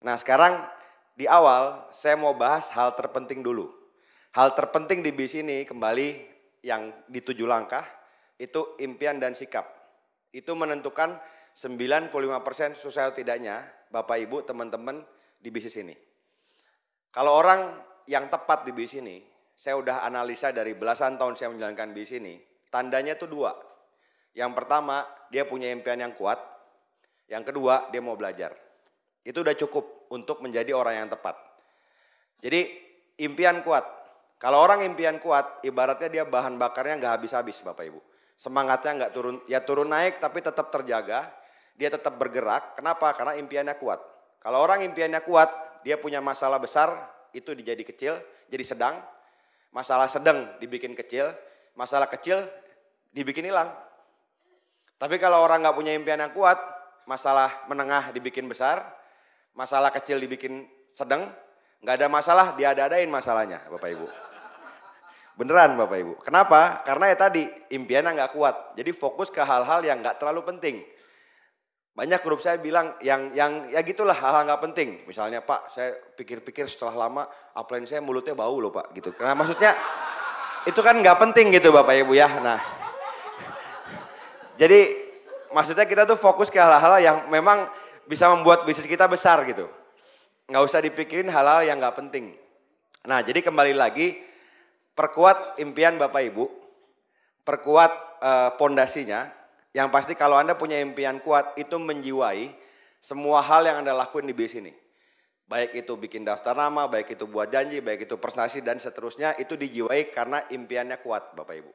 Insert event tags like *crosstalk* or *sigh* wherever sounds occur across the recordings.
Nah sekarang di awal saya mau bahas hal terpenting dulu. Hal terpenting di bis ini kembali yang di tujuh langkah itu impian dan sikap. Itu menentukan 95% susah atau tidaknya Bapak Ibu teman-teman di bisnis ini. Kalau orang yang tepat di bisnis ini, saya udah analisa dari belasan tahun saya menjalankan bisnis ini, tandanya itu dua. Yang pertama, dia punya impian yang kuat. Yang kedua, dia mau belajar. Itu udah cukup untuk menjadi orang yang tepat. Jadi impian kuat. Kalau orang impian kuat, ibaratnya dia bahan bakarnya nggak habis-habis Bapak Ibu. Semangatnya nggak turun, ya turun naik tapi tetap terjaga. Dia tetap bergerak. Kenapa? Karena impiannya kuat. Kalau orang impiannya kuat, dia punya masalah besar, itu dijadi kecil, jadi sedang. Masalah sedang dibikin kecil, masalah kecil dibikin hilang. Tapi kalau orang nggak punya impian yang kuat, masalah menengah dibikin besar, masalah kecil dibikin sedang, nggak ada masalah dia ada-adain masalahnya Bapak Ibu. Beneran Bapak Ibu. Kenapa? Karena ya tadi impiannya nggak kuat. Jadi fokus ke hal-hal yang nggak terlalu penting. Banyak grup saya bilang yang yang ya gitulah hal-hal nggak penting. Misalnya Pak, saya pikir-pikir setelah lama upline saya mulutnya bau loh Pak gitu. karena maksudnya itu kan nggak penting gitu Bapak Ibu ya. Nah *laughs* jadi maksudnya kita tuh fokus ke hal-hal yang memang bisa membuat bisnis kita besar gitu. Nggak usah dipikirin hal-hal yang nggak penting. Nah jadi kembali lagi perkuat impian Bapak Ibu, perkuat eh, pondasinya. Uh, yang pasti kalau Anda punya impian kuat itu menjiwai semua hal yang Anda lakuin di bisnis ini. Baik itu bikin daftar nama, baik itu buat janji, baik itu presentasi dan seterusnya itu dijiwai karena impiannya kuat Bapak Ibu.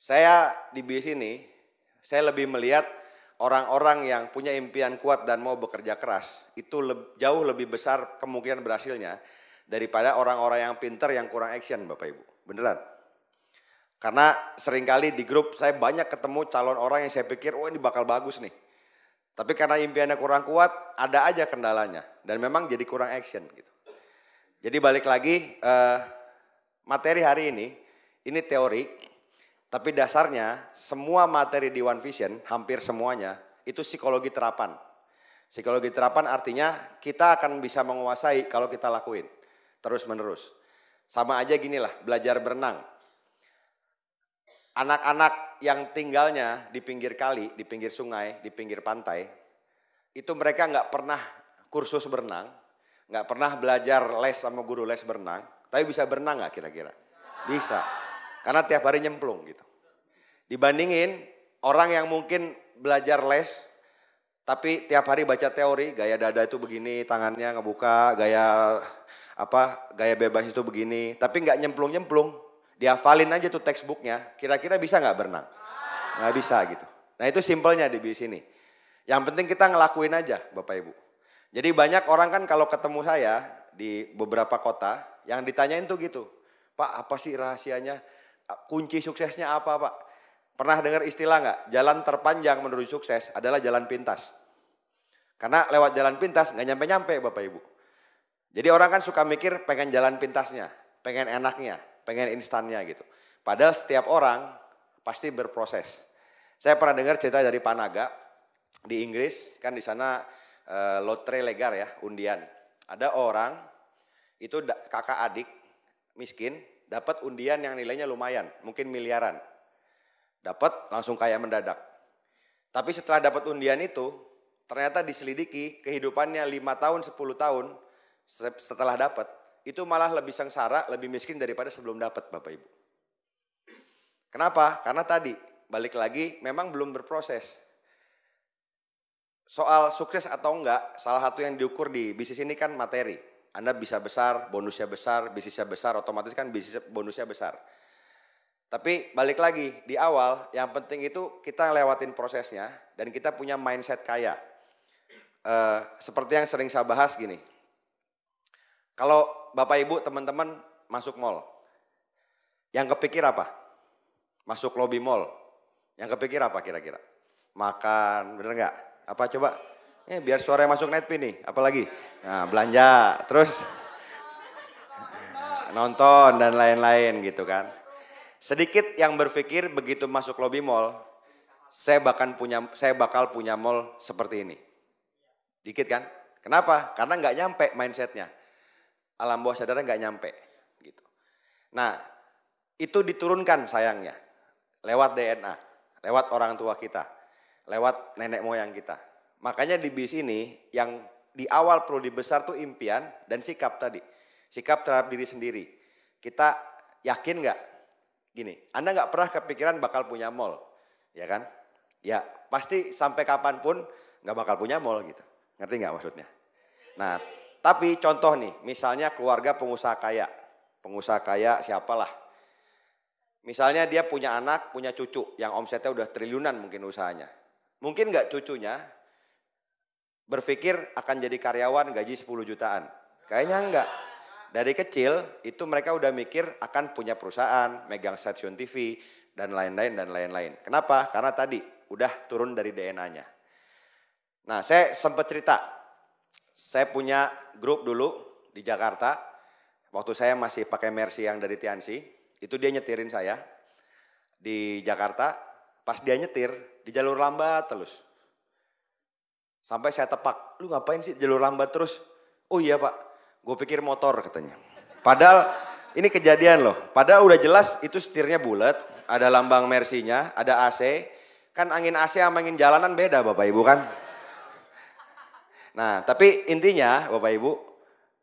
Saya di bisnis ini saya lebih melihat orang-orang yang punya impian kuat dan mau bekerja keras itu le jauh lebih besar kemungkinan berhasilnya daripada orang-orang yang pinter yang kurang action Bapak Ibu. Beneran. Karena seringkali di grup saya banyak ketemu calon orang yang saya pikir oh ini bakal bagus nih. Tapi karena impiannya kurang kuat ada aja kendalanya dan memang jadi kurang action gitu. Jadi balik lagi eh, materi hari ini ini teori tapi dasarnya semua materi di One Vision, hampir semuanya, itu psikologi terapan. Psikologi terapan artinya kita akan bisa menguasai kalau kita lakuin terus menerus. Sama aja gini lah, belajar berenang. Anak-anak yang tinggalnya di pinggir kali, di pinggir sungai, di pinggir pantai, itu mereka nggak pernah kursus berenang, nggak pernah belajar les sama guru les berenang, tapi bisa berenang nggak kira-kira? Bisa. Karena tiap hari nyemplung gitu. Dibandingin orang yang mungkin belajar les, tapi tiap hari baca teori, gaya dada itu begini, tangannya ngebuka, gaya apa, gaya bebas itu begini, tapi nggak nyemplung-nyemplung. Diafalin aja tuh textbooknya, kira-kira bisa nggak berenang? Nggak bisa gitu. Nah itu simpelnya di sini. Yang penting kita ngelakuin aja Bapak Ibu. Jadi banyak orang kan kalau ketemu saya di beberapa kota, yang ditanyain tuh gitu, Pak apa sih rahasianya kunci suksesnya apa Pak? Pernah dengar istilah nggak? Jalan terpanjang menuju sukses adalah jalan pintas. Karena lewat jalan pintas nggak nyampe-nyampe Bapak Ibu. Jadi orang kan suka mikir pengen jalan pintasnya, pengen enaknya, pengen instannya gitu. Padahal setiap orang pasti berproses. Saya pernah dengar cerita dari Panaga di Inggris, kan di sana e, lotre legar ya, undian. Ada orang itu kakak adik miskin dapat undian yang nilainya lumayan, mungkin miliaran. Dapat langsung kaya mendadak. Tapi setelah dapat undian itu, ternyata diselidiki kehidupannya 5 tahun, 10 tahun setelah dapat, itu malah lebih sengsara, lebih miskin daripada sebelum dapat Bapak Ibu. Kenapa? Karena tadi balik lagi memang belum berproses. Soal sukses atau enggak, salah satu yang diukur di bisnis ini kan materi anda bisa besar, bonusnya besar, bisnisnya besar, otomatis kan bisnis bonusnya besar. Tapi balik lagi di awal, yang penting itu kita lewatin prosesnya dan kita punya mindset kaya. Uh, seperti yang sering saya bahas gini. Kalau Bapak Ibu teman-teman masuk mall, yang kepikir apa? Masuk lobby mall, yang kepikir apa kira-kira? Makan, bener nggak? Apa coba? Eh, biar suara yang masuk netpin nih, apalagi? Nah, belanja, terus nonton dan lain-lain gitu kan. Sedikit yang berpikir begitu masuk lobby mall, saya bahkan punya saya bakal punya mall seperti ini. Dikit kan? Kenapa? Karena nggak nyampe mindsetnya. Alam bawah sadar nggak nyampe gitu. Nah, itu diturunkan sayangnya lewat DNA, lewat orang tua kita, lewat nenek moyang kita. Makanya di bis ini yang di awal perlu dibesar tuh impian dan sikap tadi. Sikap terhadap diri sendiri. Kita yakin nggak? Gini, Anda nggak pernah kepikiran bakal punya mall, ya kan? Ya pasti sampai kapanpun nggak bakal punya mall gitu. Ngerti nggak maksudnya? Nah, tapi contoh nih, misalnya keluarga pengusaha kaya, pengusaha kaya siapalah. Misalnya dia punya anak, punya cucu yang omsetnya udah triliunan mungkin usahanya. Mungkin nggak cucunya berpikir akan jadi karyawan gaji 10 jutaan. Kayaknya enggak. Dari kecil itu mereka udah mikir akan punya perusahaan, megang stasiun TV, dan lain-lain, dan lain-lain. Kenapa? Karena tadi udah turun dari DNA-nya. Nah saya sempat cerita, saya punya grup dulu di Jakarta, waktu saya masih pakai Mercy yang dari Tiansi, itu dia nyetirin saya di Jakarta, pas dia nyetir di jalur lambat terus Sampai saya tepak, lu ngapain sih jalur lambat terus? Oh iya pak, gue pikir motor katanya. Padahal ini kejadian loh, padahal udah jelas itu setirnya bulat, ada lambang mersinya, ada AC. Kan angin AC sama angin jalanan beda bapak ibu kan. Nah tapi intinya bapak ibu,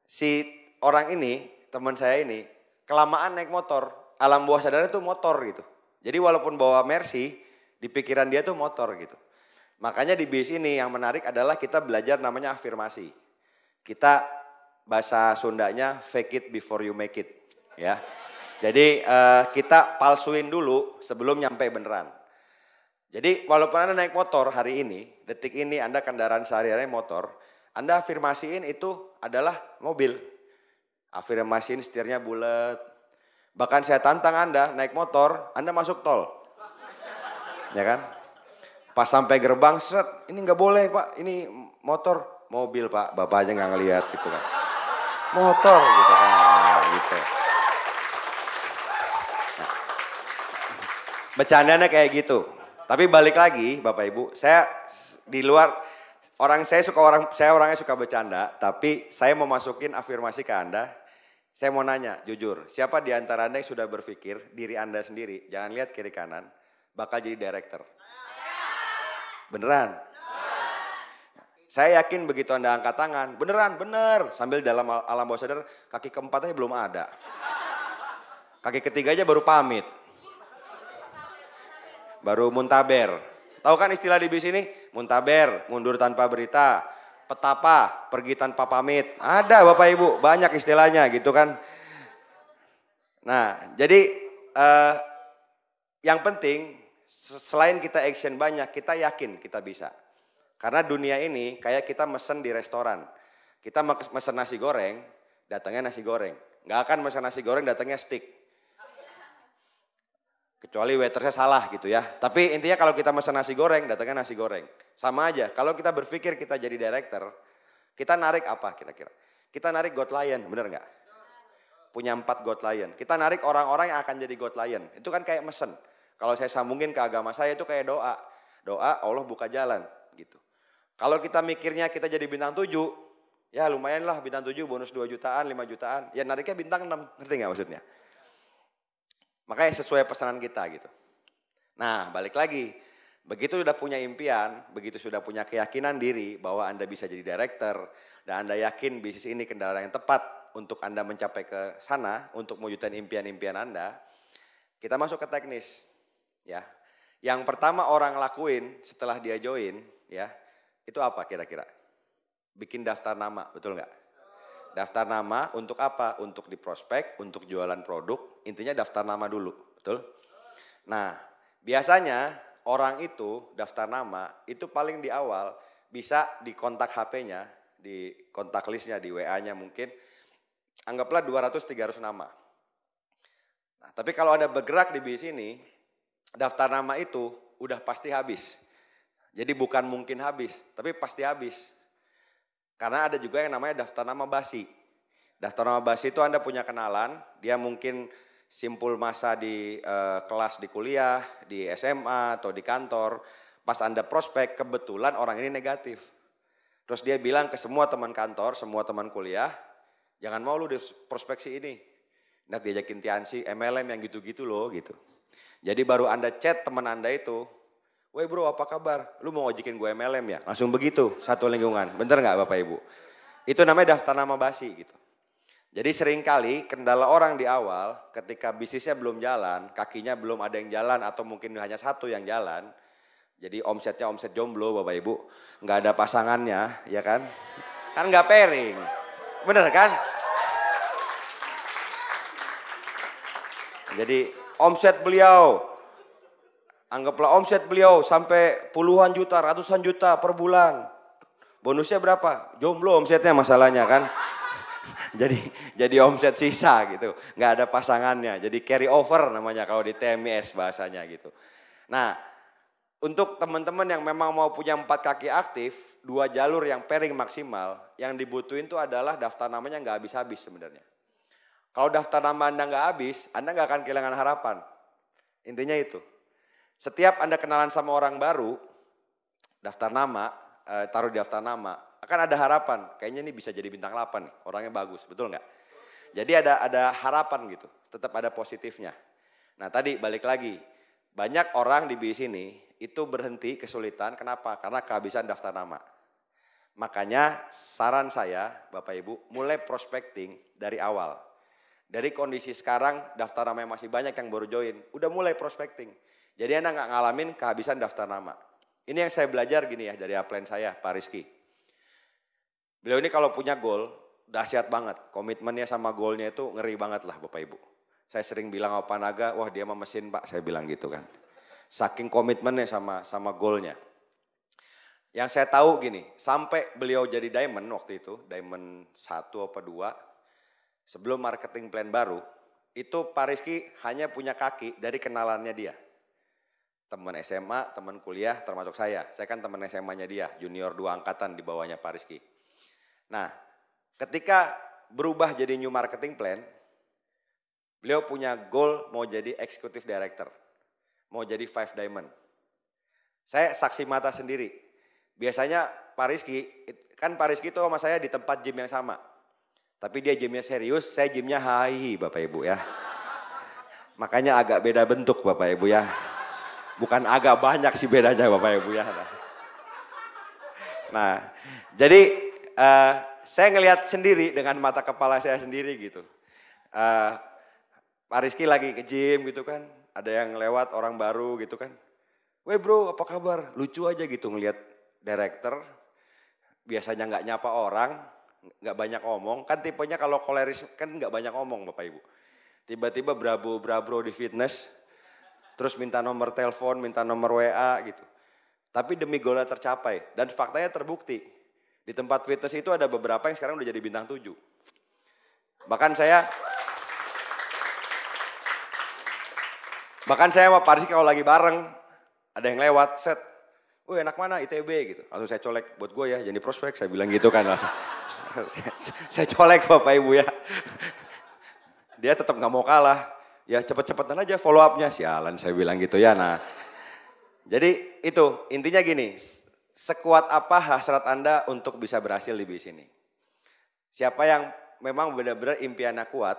si orang ini, teman saya ini, kelamaan naik motor, alam bawah sadarnya tuh motor gitu. Jadi walaupun bawa mercy, di pikiran dia tuh motor gitu. Makanya di base ini yang menarik adalah kita belajar namanya afirmasi. Kita bahasa Sundanya fake it before you make it, ya. Jadi uh, kita palsuin dulu sebelum nyampe beneran. Jadi walaupun Anda naik motor hari ini, detik ini Anda kendaraan sehari-hari motor, Anda afirmasiin itu adalah mobil. Afirmasiin setirnya bulat. Bahkan saya tantang Anda naik motor, Anda masuk tol. Ya kan? Pas sampai gerbang, seret, ini nggak boleh pak, ini motor, mobil pak, bapak aja nggak ngelihat gitu kan. Motor gitu kan, nah, gitu. Nah, bercandanya kayak gitu. Tapi balik lagi Bapak Ibu, saya di luar orang saya suka orang saya orangnya suka bercanda, tapi saya mau masukin afirmasi ke Anda. Saya mau nanya jujur, siapa di antara Anda yang sudah berpikir diri Anda sendiri, jangan lihat kiri kanan, bakal jadi director. Beneran? Saya yakin begitu Anda angkat tangan, beneran, bener. Sambil dalam alam bawah sadar, kaki keempatnya belum ada. Kaki ketiga aja baru pamit. Baru muntaber. Tahu kan istilah di bis ini? Muntaber, mundur tanpa berita. Petapa, pergi tanpa pamit. Ada Bapak Ibu, banyak istilahnya gitu kan. Nah, jadi eh, yang penting selain kita action banyak, kita yakin kita bisa. Karena dunia ini kayak kita mesen di restoran. Kita mesen nasi goreng, datangnya nasi goreng. Gak akan mesen nasi goreng, datangnya stick Kecuali waitersnya salah gitu ya. Tapi intinya kalau kita mesen nasi goreng, datangnya nasi goreng. Sama aja, kalau kita berpikir kita jadi director, kita narik apa kira-kira? Kita narik God Lion, bener gak? Punya empat God Lion. Kita narik orang-orang yang akan jadi God Lion. Itu kan kayak mesen. Kalau saya sambungin ke agama saya itu kayak doa. Doa Allah buka jalan gitu. Kalau kita mikirnya kita jadi bintang 7, ya lumayan lah bintang 7 bonus dua jutaan, lima jutaan. Ya nariknya bintang enam, ngerti gak maksudnya? Makanya sesuai pesanan kita gitu. Nah balik lagi, begitu sudah punya impian, begitu sudah punya keyakinan diri bahwa Anda bisa jadi director, dan Anda yakin bisnis ini kendaraan yang tepat untuk Anda mencapai ke sana, untuk mewujudkan impian-impian Anda, kita masuk ke teknis ya. Yang pertama orang lakuin setelah dia join, ya, itu apa kira-kira? Bikin daftar nama, betul nggak? Daftar nama untuk apa? Untuk di prospek, untuk jualan produk, intinya daftar nama dulu, betul? Nah, biasanya orang itu daftar nama itu paling di awal bisa di kontak HP-nya, di kontak listnya, di WA-nya mungkin. Anggaplah 200-300 nama. Nah, tapi kalau Anda bergerak di bisnis ini, daftar nama itu udah pasti habis. Jadi bukan mungkin habis, tapi pasti habis. Karena ada juga yang namanya daftar nama basi. Daftar nama basi itu Anda punya kenalan, dia mungkin simpul masa di eh, kelas di kuliah, di SMA atau di kantor. Pas Anda prospek, kebetulan orang ini negatif. Terus dia bilang ke semua teman kantor, semua teman kuliah, jangan mau lu di prospeksi ini. Nanti diajakin tiansi, MLM yang gitu-gitu loh gitu. Jadi baru Anda chat teman Anda itu, Woi bro apa kabar? Lu mau ngajakin gue MLM ya? Langsung begitu, satu lingkungan. Bener nggak Bapak Ibu? Itu namanya daftar nama basi gitu. Jadi seringkali kendala orang di awal ketika bisnisnya belum jalan, kakinya belum ada yang jalan atau mungkin hanya satu yang jalan. Jadi omsetnya omset jomblo Bapak Ibu. Nggak ada pasangannya ya kan? Kan nggak pairing. Bener kan? Jadi omset beliau. Anggaplah omset beliau sampai puluhan juta, ratusan juta per bulan. Bonusnya berapa? Jomblo omsetnya masalahnya kan. *laughs* jadi jadi omset sisa gitu. Nggak ada pasangannya. Jadi carry over namanya kalau di TMS bahasanya gitu. Nah, untuk teman-teman yang memang mau punya empat kaki aktif, dua jalur yang pairing maksimal, yang dibutuhin itu adalah daftar namanya nggak habis-habis sebenarnya. Kalau daftar nama Anda nggak habis, Anda nggak akan kehilangan harapan. Intinya itu. Setiap Anda kenalan sama orang baru, daftar nama, eh, taruh di daftar nama, akan ada harapan. Kayaknya ini bisa jadi bintang 8 nih, orangnya bagus, betul nggak? Jadi ada ada harapan gitu, tetap ada positifnya. Nah tadi balik lagi, banyak orang di bis ini itu berhenti kesulitan, kenapa? Karena kehabisan daftar nama. Makanya saran saya Bapak Ibu mulai prospecting dari awal. Dari kondisi sekarang daftar nama yang masih banyak yang baru join, udah mulai prospecting. Jadi Anda nggak ngalamin kehabisan daftar nama. Ini yang saya belajar gini ya dari upline saya, Pak Rizky. Beliau ini kalau punya goal, dahsyat banget. Komitmennya sama goalnya itu ngeri banget lah Bapak Ibu. Saya sering bilang apa Naga, wah dia mah mesin Pak, saya bilang gitu kan. Saking komitmennya sama sama goalnya. Yang saya tahu gini, sampai beliau jadi diamond waktu itu, diamond satu apa dua, sebelum marketing plan baru, itu Pak Rizky hanya punya kaki dari kenalannya dia. Teman SMA, teman kuliah, termasuk saya. Saya kan teman SMA-nya dia, junior dua angkatan di bawahnya Pak Rizky. Nah, ketika berubah jadi new marketing plan, beliau punya goal mau jadi executive director. Mau jadi five diamond. Saya saksi mata sendiri. Biasanya Pak Rizky, kan Pak Rizky itu sama saya di tempat gym yang sama tapi dia gymnya serius, saya gymnya hai Bapak Ibu ya. Makanya agak beda bentuk Bapak Ibu ya. Bukan agak banyak sih bedanya Bapak Ibu ya. Nah, jadi uh, saya ngelihat sendiri dengan mata kepala saya sendiri gitu. Uh, Pak Rizky lagi ke gym gitu kan, ada yang lewat orang baru gitu kan. Weh bro apa kabar? Lucu aja gitu ngelihat director biasanya nggak nyapa orang, nggak banyak omong. Kan tipenya kalau koleris kan nggak banyak omong Bapak Ibu. Tiba-tiba brabo-brabro di fitness, terus minta nomor telepon, minta nomor WA gitu. Tapi demi golnya tercapai dan faktanya terbukti. Di tempat fitness itu ada beberapa yang sekarang udah jadi bintang tujuh. Bahkan saya Bahkan saya sama Parsi kalau lagi bareng, ada yang lewat, set, wih enak mana ITB gitu. Langsung saya colek, buat gue ya, jadi prospek, saya bilang gitu kan langsung. *laughs* saya colek Bapak Ibu ya. Dia tetap nggak mau kalah. Ya cepet-cepetan aja follow upnya. Sialan saya bilang gitu ya. Nah, jadi itu intinya gini. Sekuat apa hasrat Anda untuk bisa berhasil di bisnis ini? Siapa yang memang benar-benar impiannya kuat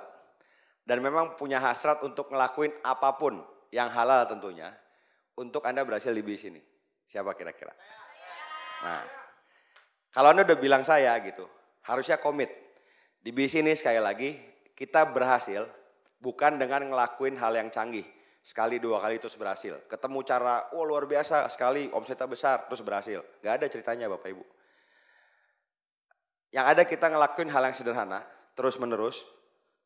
dan memang punya hasrat untuk ngelakuin apapun yang halal tentunya untuk Anda berhasil di bisnis ini? Siapa kira-kira? Nah, kalau Anda udah bilang saya gitu, harusnya komit. Di bisnis sekali lagi, kita berhasil bukan dengan ngelakuin hal yang canggih. Sekali dua kali terus berhasil. Ketemu cara, oh, luar biasa sekali omsetnya besar terus berhasil. Gak ada ceritanya Bapak Ibu. Yang ada kita ngelakuin hal yang sederhana, terus menerus,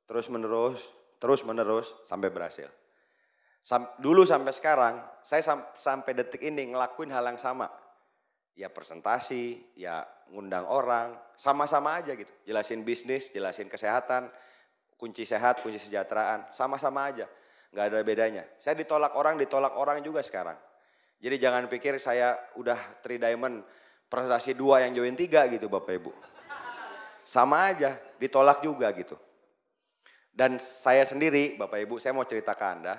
terus menerus, terus menerus sampai berhasil. Sam, dulu sampai sekarang, saya sam, sampai detik ini ngelakuin hal yang sama ya presentasi, ya ngundang orang, sama-sama aja gitu. Jelasin bisnis, jelasin kesehatan, kunci sehat, kunci sejahteraan, sama-sama aja. Gak ada bedanya. Saya ditolak orang, ditolak orang juga sekarang. Jadi jangan pikir saya udah three diamond, presentasi dua yang join tiga gitu Bapak Ibu. Sama aja, ditolak juga gitu. Dan saya sendiri, Bapak Ibu, saya mau cerita ke Anda,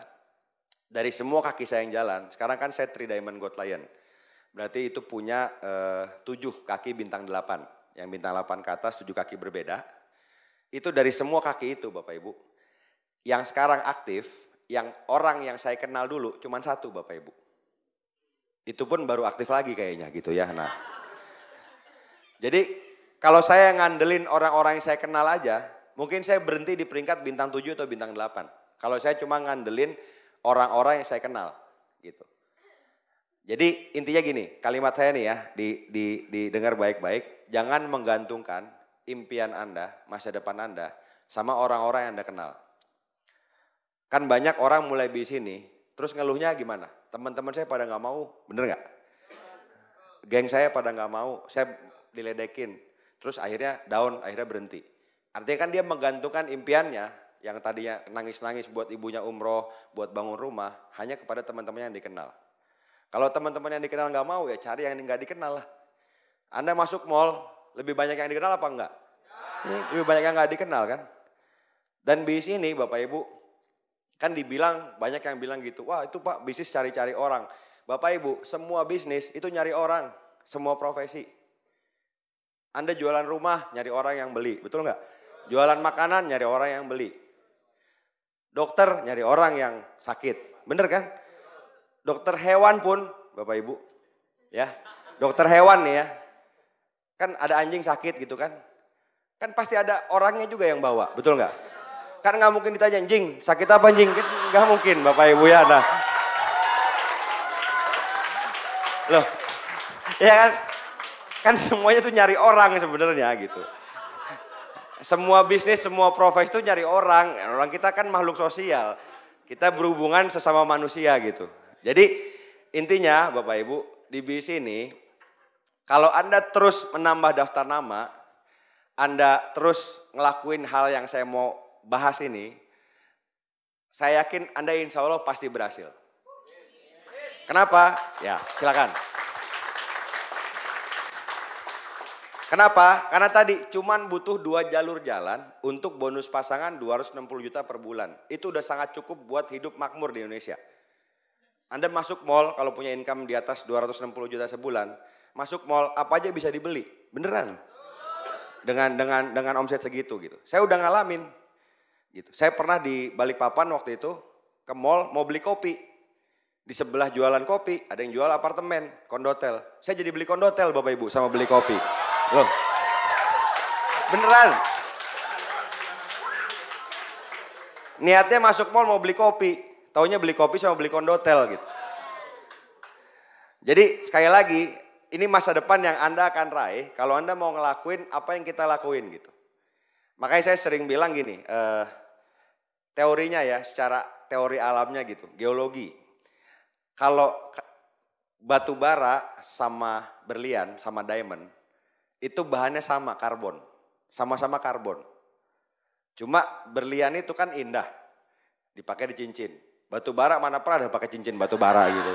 dari semua kaki saya yang jalan, sekarang kan saya three diamond god lion. Berarti itu punya eh, tujuh kaki bintang delapan. Yang bintang delapan ke atas tujuh kaki berbeda. Itu dari semua kaki itu Bapak Ibu. Yang sekarang aktif, yang orang yang saya kenal dulu cuma satu Bapak Ibu. Itu pun baru aktif lagi kayaknya gitu ya. Nah, jadi kalau saya ngandelin orang-orang yang saya kenal aja, mungkin saya berhenti di peringkat bintang tujuh atau bintang delapan Kalau saya cuma ngandelin orang-orang yang saya kenal gitu. Jadi intinya gini, kalimat saya nih ya, di, di, didengar baik-baik. Jangan menggantungkan impian Anda, masa depan Anda, sama orang-orang yang Anda kenal. Kan banyak orang mulai di sini, terus ngeluhnya gimana? Teman-teman saya pada nggak mau, bener nggak? Geng saya pada nggak mau, saya diledekin. Terus akhirnya down, akhirnya berhenti. Artinya kan dia menggantungkan impiannya yang tadinya nangis-nangis buat ibunya umroh, buat bangun rumah, hanya kepada teman-temannya yang dikenal. Kalau teman-teman yang dikenal nggak mau ya cari yang nggak dikenal lah. Anda masuk mall, lebih banyak yang dikenal apa enggak? Ya. Lebih banyak yang nggak dikenal kan? Dan bisnis ini Bapak Ibu, kan dibilang banyak yang bilang gitu, wah itu Pak bisnis cari-cari orang. Bapak Ibu, semua bisnis itu nyari orang, semua profesi. Anda jualan rumah, nyari orang yang beli, betul nggak? Jualan makanan, nyari orang yang beli. Dokter, nyari orang yang sakit, bener kan? dokter hewan pun, Bapak Ibu, ya, dokter hewan nih ya, kan ada anjing sakit gitu kan, kan pasti ada orangnya juga yang bawa, betul nggak? Kan nggak mungkin ditanya anjing, sakit apa anjing? Kan nggak mungkin, Bapak Ibu ya, nah. Loh, ya kan? Kan semuanya tuh nyari orang sebenarnya gitu. Semua bisnis, semua profesi tuh nyari orang. Orang kita kan makhluk sosial. Kita berhubungan sesama manusia gitu. Jadi intinya Bapak Ibu di bis ini kalau Anda terus menambah daftar nama, Anda terus ngelakuin hal yang saya mau bahas ini, saya yakin Anda insya Allah pasti berhasil. Kenapa? Ya, silakan. Kenapa? Karena tadi cuman butuh dua jalur jalan untuk bonus pasangan 260 juta per bulan. Itu udah sangat cukup buat hidup makmur di Indonesia. Anda masuk mall kalau punya income di atas 260 juta sebulan, masuk mall apa aja bisa dibeli, beneran. Dengan dengan dengan omset segitu gitu. Saya udah ngalamin gitu. Saya pernah di Balikpapan waktu itu ke mall mau beli kopi. Di sebelah jualan kopi ada yang jual apartemen, kondotel. Saya jadi beli kondotel Bapak Ibu sama beli kopi. Loh. Beneran. Niatnya masuk mall mau beli kopi, taunya beli kopi sama beli kondotel gitu. Jadi sekali lagi, ini masa depan yang Anda akan raih kalau Anda mau ngelakuin apa yang kita lakuin gitu. Makanya saya sering bilang gini, eh, teorinya ya secara teori alamnya gitu, geologi. Kalau batu bara sama berlian sama diamond itu bahannya sama karbon, sama-sama karbon. Cuma berlian itu kan indah, dipakai di cincin. Batu bara mana pernah ada pakai cincin batu bara gitu.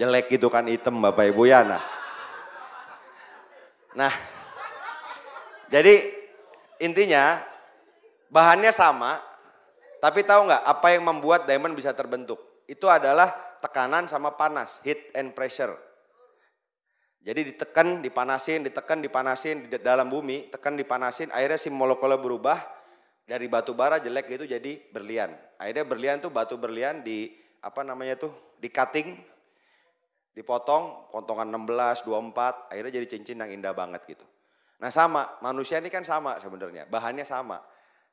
Jelek gitu kan item Bapak Ibu ya. Nah, nah jadi intinya bahannya sama, tapi tahu nggak apa yang membuat diamond bisa terbentuk? Itu adalah tekanan sama panas, heat and pressure. Jadi ditekan, dipanasin, ditekan, dipanasin di dalam bumi, tekan, dipanasin, akhirnya si molekulnya berubah, dari batu bara jelek gitu jadi berlian. Akhirnya berlian tuh batu berlian di apa namanya tuh di cutting, dipotong, potongan 16, 24, akhirnya jadi cincin yang indah banget gitu. Nah sama, manusia ini kan sama sebenarnya, bahannya sama.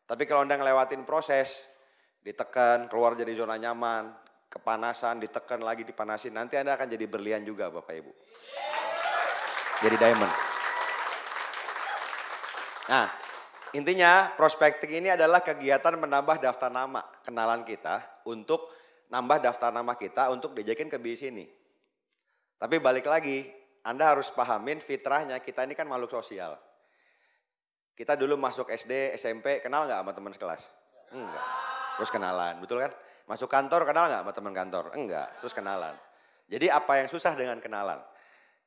Tapi kalau anda ngelewatin proses, ditekan, keluar jadi zona nyaman, kepanasan, ditekan lagi, dipanasin, nanti anda akan jadi berlian juga Bapak Ibu. Jadi diamond. Nah, intinya prospecting ini adalah kegiatan menambah daftar nama kenalan kita untuk nambah daftar nama kita untuk diajakin ke bisnis ini. Tapi balik lagi, Anda harus pahamin fitrahnya kita ini kan makhluk sosial. Kita dulu masuk SD, SMP, kenal nggak sama teman sekelas? Enggak. Terus kenalan, betul kan? Masuk kantor kenal nggak sama teman kantor? Enggak, terus kenalan. Jadi apa yang susah dengan kenalan?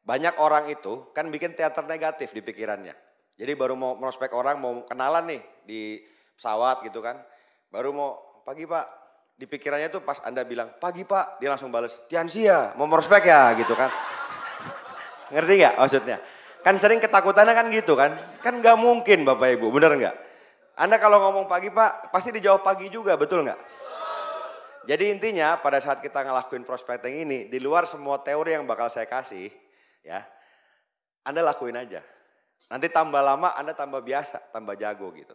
Banyak orang itu kan bikin teater negatif di pikirannya. Jadi baru mau prospek orang, mau kenalan nih di pesawat gitu kan. Baru mau pagi pak, di pikirannya tuh pas anda bilang pagi pak, dia langsung bales ya mau prospek ya gitu kan. *laughs* Ngerti gak maksudnya? Kan sering ketakutannya kan gitu kan. Kan gak mungkin bapak ibu, bener gak? Anda kalau ngomong pagi pak, pasti dijawab pagi juga, betul gak? Jadi intinya pada saat kita ngelakuin prospecting ini, di luar semua teori yang bakal saya kasih, ya, Anda lakuin aja. Nanti tambah lama Anda tambah biasa, tambah jago gitu.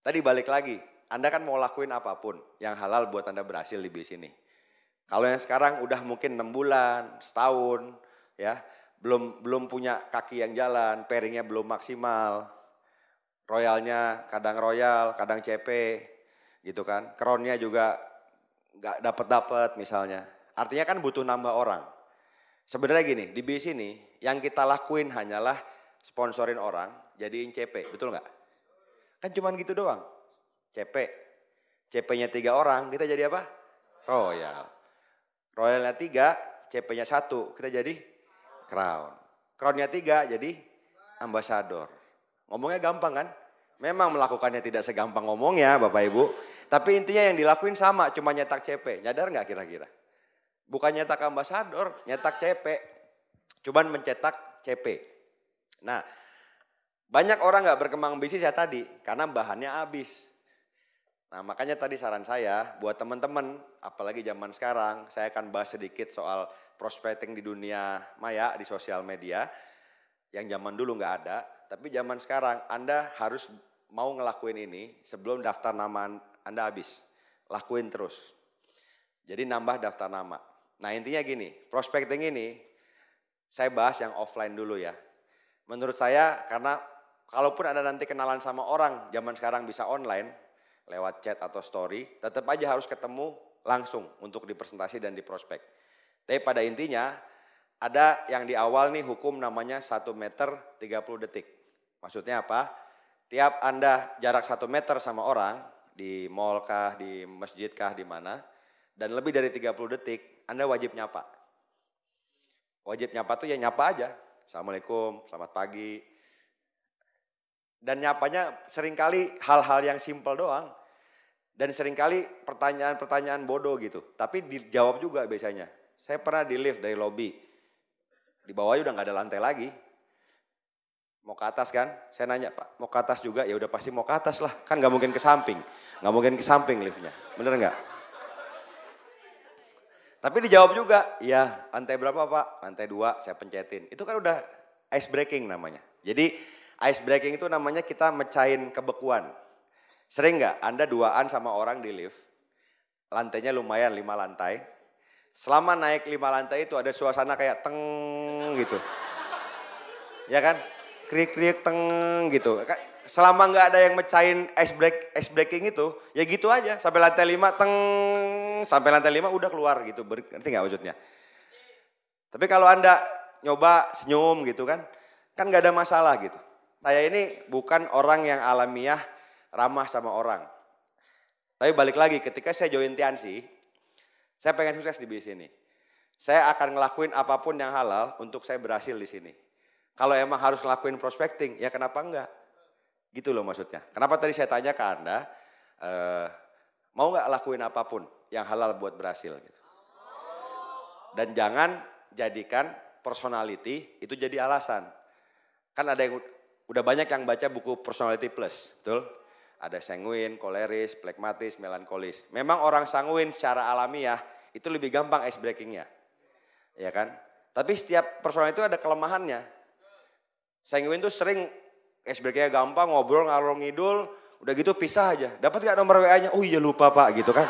Tadi balik lagi, Anda kan mau lakuin apapun yang halal buat Anda berhasil di bis ini. Kalau yang sekarang udah mungkin 6 bulan, setahun ya, belum belum punya kaki yang jalan, pairingnya belum maksimal. Royalnya kadang royal, kadang CP gitu kan. Crownnya juga nggak dapet dapet misalnya. Artinya kan butuh nambah orang. Sebenarnya gini, di bis ini yang kita lakuin hanyalah sponsorin orang, jadiin CP, betul nggak? Kan cuman gitu doang. CP. CP-nya tiga orang, kita jadi apa? Royal. Royalnya tiga, CP-nya satu, kita jadi crown. Crownnya tiga, jadi ambasador. Ngomongnya gampang kan? Memang melakukannya tidak segampang ngomong ya Bapak Ibu. Tapi intinya yang dilakuin sama, cuma nyetak CP. Nyadar nggak kira-kira? Bukan nyetak ambasador, nyetak CP. Cuman mencetak CP. Nah, banyak orang nggak berkembang bisnis ya tadi karena bahannya habis. Nah, makanya tadi saran saya buat teman-teman, apalagi zaman sekarang, saya akan bahas sedikit soal prospecting di dunia maya, di sosial media, yang zaman dulu nggak ada, tapi zaman sekarang Anda harus mau ngelakuin ini sebelum daftar nama Anda habis. Lakuin terus. Jadi nambah daftar nama. Nah intinya gini, prospecting ini saya bahas yang offline dulu ya menurut saya karena kalaupun ada nanti kenalan sama orang zaman sekarang bisa online lewat chat atau story, tetap aja harus ketemu langsung untuk dipresentasi dan diprospek. Tapi pada intinya ada yang di awal nih hukum namanya 1 meter 30 detik. Maksudnya apa? Tiap Anda jarak 1 meter sama orang, di mall kah, di masjid kah, di mana, dan lebih dari 30 detik, Anda wajib nyapa. Wajib nyapa tuh ya nyapa aja, Assalamualaikum, selamat pagi. Dan nyapanya seringkali hal-hal yang simpel doang. Dan seringkali pertanyaan-pertanyaan bodoh gitu. Tapi dijawab juga biasanya. Saya pernah di lift dari lobby. Di bawahnya udah gak ada lantai lagi. Mau ke atas kan? Saya nanya pak, mau ke atas juga? Ya udah pasti mau ke atas lah. Kan gak mungkin ke samping. Gak mungkin ke samping liftnya. Bener gak? Tapi dijawab juga, iya lantai berapa pak? Lantai dua, saya pencetin. Itu kan udah ice breaking namanya. Jadi ice breaking itu namanya kita mecahin kebekuan. Sering nggak Anda duaan sama orang di lift, lantainya lumayan lima lantai. Selama naik lima lantai itu ada suasana kayak teng gitu. Ya kan? Krik-krik teng gitu. Selama nggak ada yang mecahin ice break ice breaking itu, ya gitu aja sampai lantai lima teng sampai lantai lima udah keluar gitu. berarti nggak wujudnya? Tapi kalau Anda nyoba senyum gitu kan, kan nggak ada masalah gitu. Saya ini bukan orang yang alamiah ramah sama orang. Tapi balik lagi ketika saya join Tiansi, saya pengen sukses di bisnis ini. Saya akan ngelakuin apapun yang halal untuk saya berhasil di sini. Kalau emang harus ngelakuin prospecting, ya kenapa enggak? Gitu loh maksudnya. Kenapa tadi saya tanya ke Anda, eh, mau nggak lakuin apapun yang halal buat berhasil gitu. Dan jangan jadikan personality itu jadi alasan. Kan ada yang udah banyak yang baca buku personality plus, betul? Ada sanguin, koleris, plekmatis, melankolis. Memang orang sanguin secara alami ya itu lebih gampang ice breakingnya. Ya kan? Tapi setiap personal itu ada kelemahannya. Sanguin tuh sering ice breakingnya gampang, ngobrol, ngalor ngidul, udah gitu pisah aja. Dapat gak nomor WA-nya? Oh iya lupa pak gitu kan.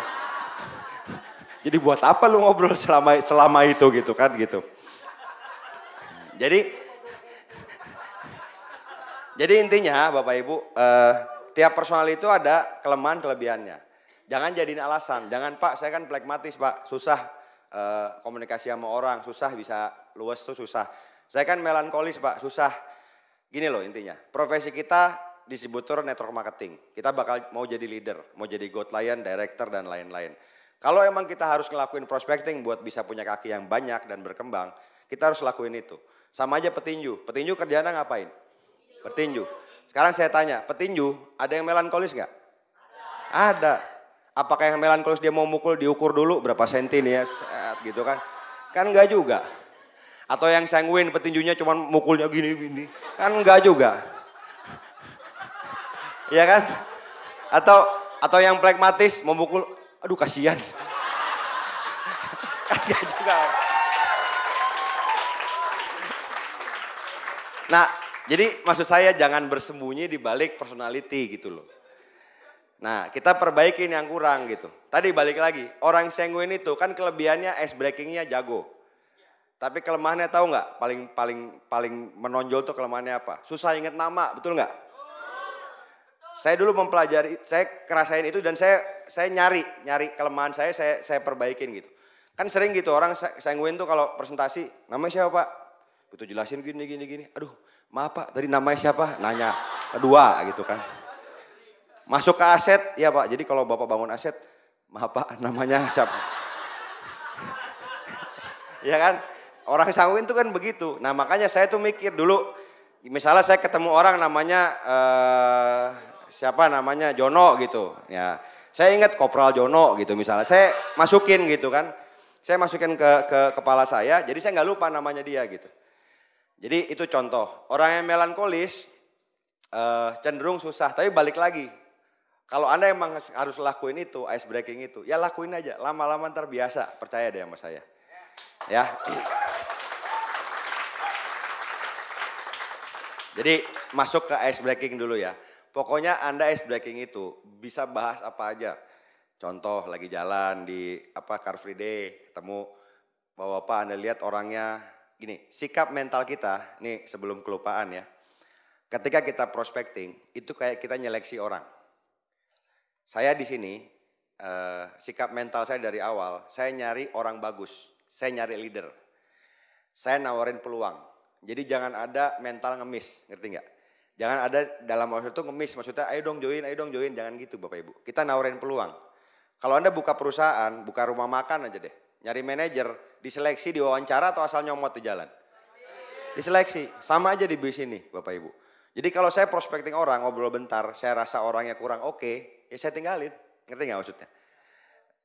Jadi buat apa lu ngobrol selama selama itu gitu kan gitu. Jadi jadi intinya Bapak Ibu, uh, tiap personal itu ada kelemahan kelebihannya. Jangan jadiin alasan. Jangan Pak, saya kan plekmatis Pak, susah uh, komunikasi sama orang, susah bisa luas tuh susah. Saya kan melankolis Pak, susah. Gini loh intinya, profesi kita distributor network marketing. Kita bakal mau jadi leader, mau jadi go lion, director dan lain-lain. Kalau emang kita harus ngelakuin prospecting buat bisa punya kaki yang banyak dan berkembang, kita harus lakuin itu. Sama aja petinju. Petinju kerjaan ngapain? Petinju. Sekarang saya tanya, petinju ada yang melankolis nggak? Ada. Apakah yang melankolis dia mau mukul diukur dulu berapa senti nih ya, set, gitu kan? Kan nggak juga. Atau yang sanguin petinjunya cuma mukulnya gini-gini. Kan nggak juga. *laughs* Iya kan? Atau atau yang pragmatis memukul aduh kasihan. *laughs* kan juga. Nah, jadi maksud saya jangan bersembunyi di balik personality gitu loh. Nah, kita perbaikin yang kurang gitu. Tadi balik lagi, orang sanguin itu kan kelebihannya ice breakingnya jago. Tapi kelemahannya tahu nggak? Paling paling paling menonjol tuh kelemahannya apa? Susah inget nama, betul nggak? saya dulu mempelajari, saya kerasain itu dan saya saya nyari, nyari kelemahan saya, saya saya perbaikin gitu. Kan sering gitu orang sengguin tuh kalau presentasi, namanya siapa Pak? Itu jelasin gini gini gini. Aduh, maaf Pak, tadi namanya siapa? Nanya kedua gitu kan. Masuk ke aset, ya Pak. Jadi kalau Bapak bangun aset, maaf Pak, namanya siapa? *laughs* ya kan? Orang sanguin tuh kan begitu. Nah makanya saya tuh mikir dulu, misalnya saya ketemu orang namanya uh, siapa namanya Jono gitu ya saya ingat Kopral Jono gitu misalnya saya masukin gitu kan saya masukin ke, ke kepala saya jadi saya nggak lupa namanya dia gitu jadi itu contoh orang yang melankolis uh, cenderung susah tapi balik lagi kalau anda emang harus lakuin itu ice breaking itu ya lakuin aja lama-lama terbiasa percaya deh sama saya ya jadi masuk ke ice breaking dulu ya Pokoknya Anda ice breaking itu bisa bahas apa aja. Contoh lagi jalan di apa Car Free Day ketemu bawa apa Anda lihat orangnya gini, sikap mental kita nih sebelum kelupaan ya. Ketika kita prospecting itu kayak kita nyeleksi orang. Saya di sini eh, sikap mental saya dari awal, saya nyari orang bagus, saya nyari leader. Saya nawarin peluang. Jadi jangan ada mental ngemis, ngerti nggak? Jangan ada dalam waktu itu ngemis, maksudnya ayo dong join, ayo dong join, jangan gitu Bapak Ibu. Kita nawarin peluang. Kalau Anda buka perusahaan, buka rumah makan aja deh. Nyari manajer, diseleksi, diwawancara atau asal nyomot di jalan? Diseleksi, sama aja di bis ini Bapak Ibu. Jadi kalau saya prospecting orang, ngobrol bentar, saya rasa orangnya kurang oke, okay, ya saya tinggalin. Ngerti nggak maksudnya?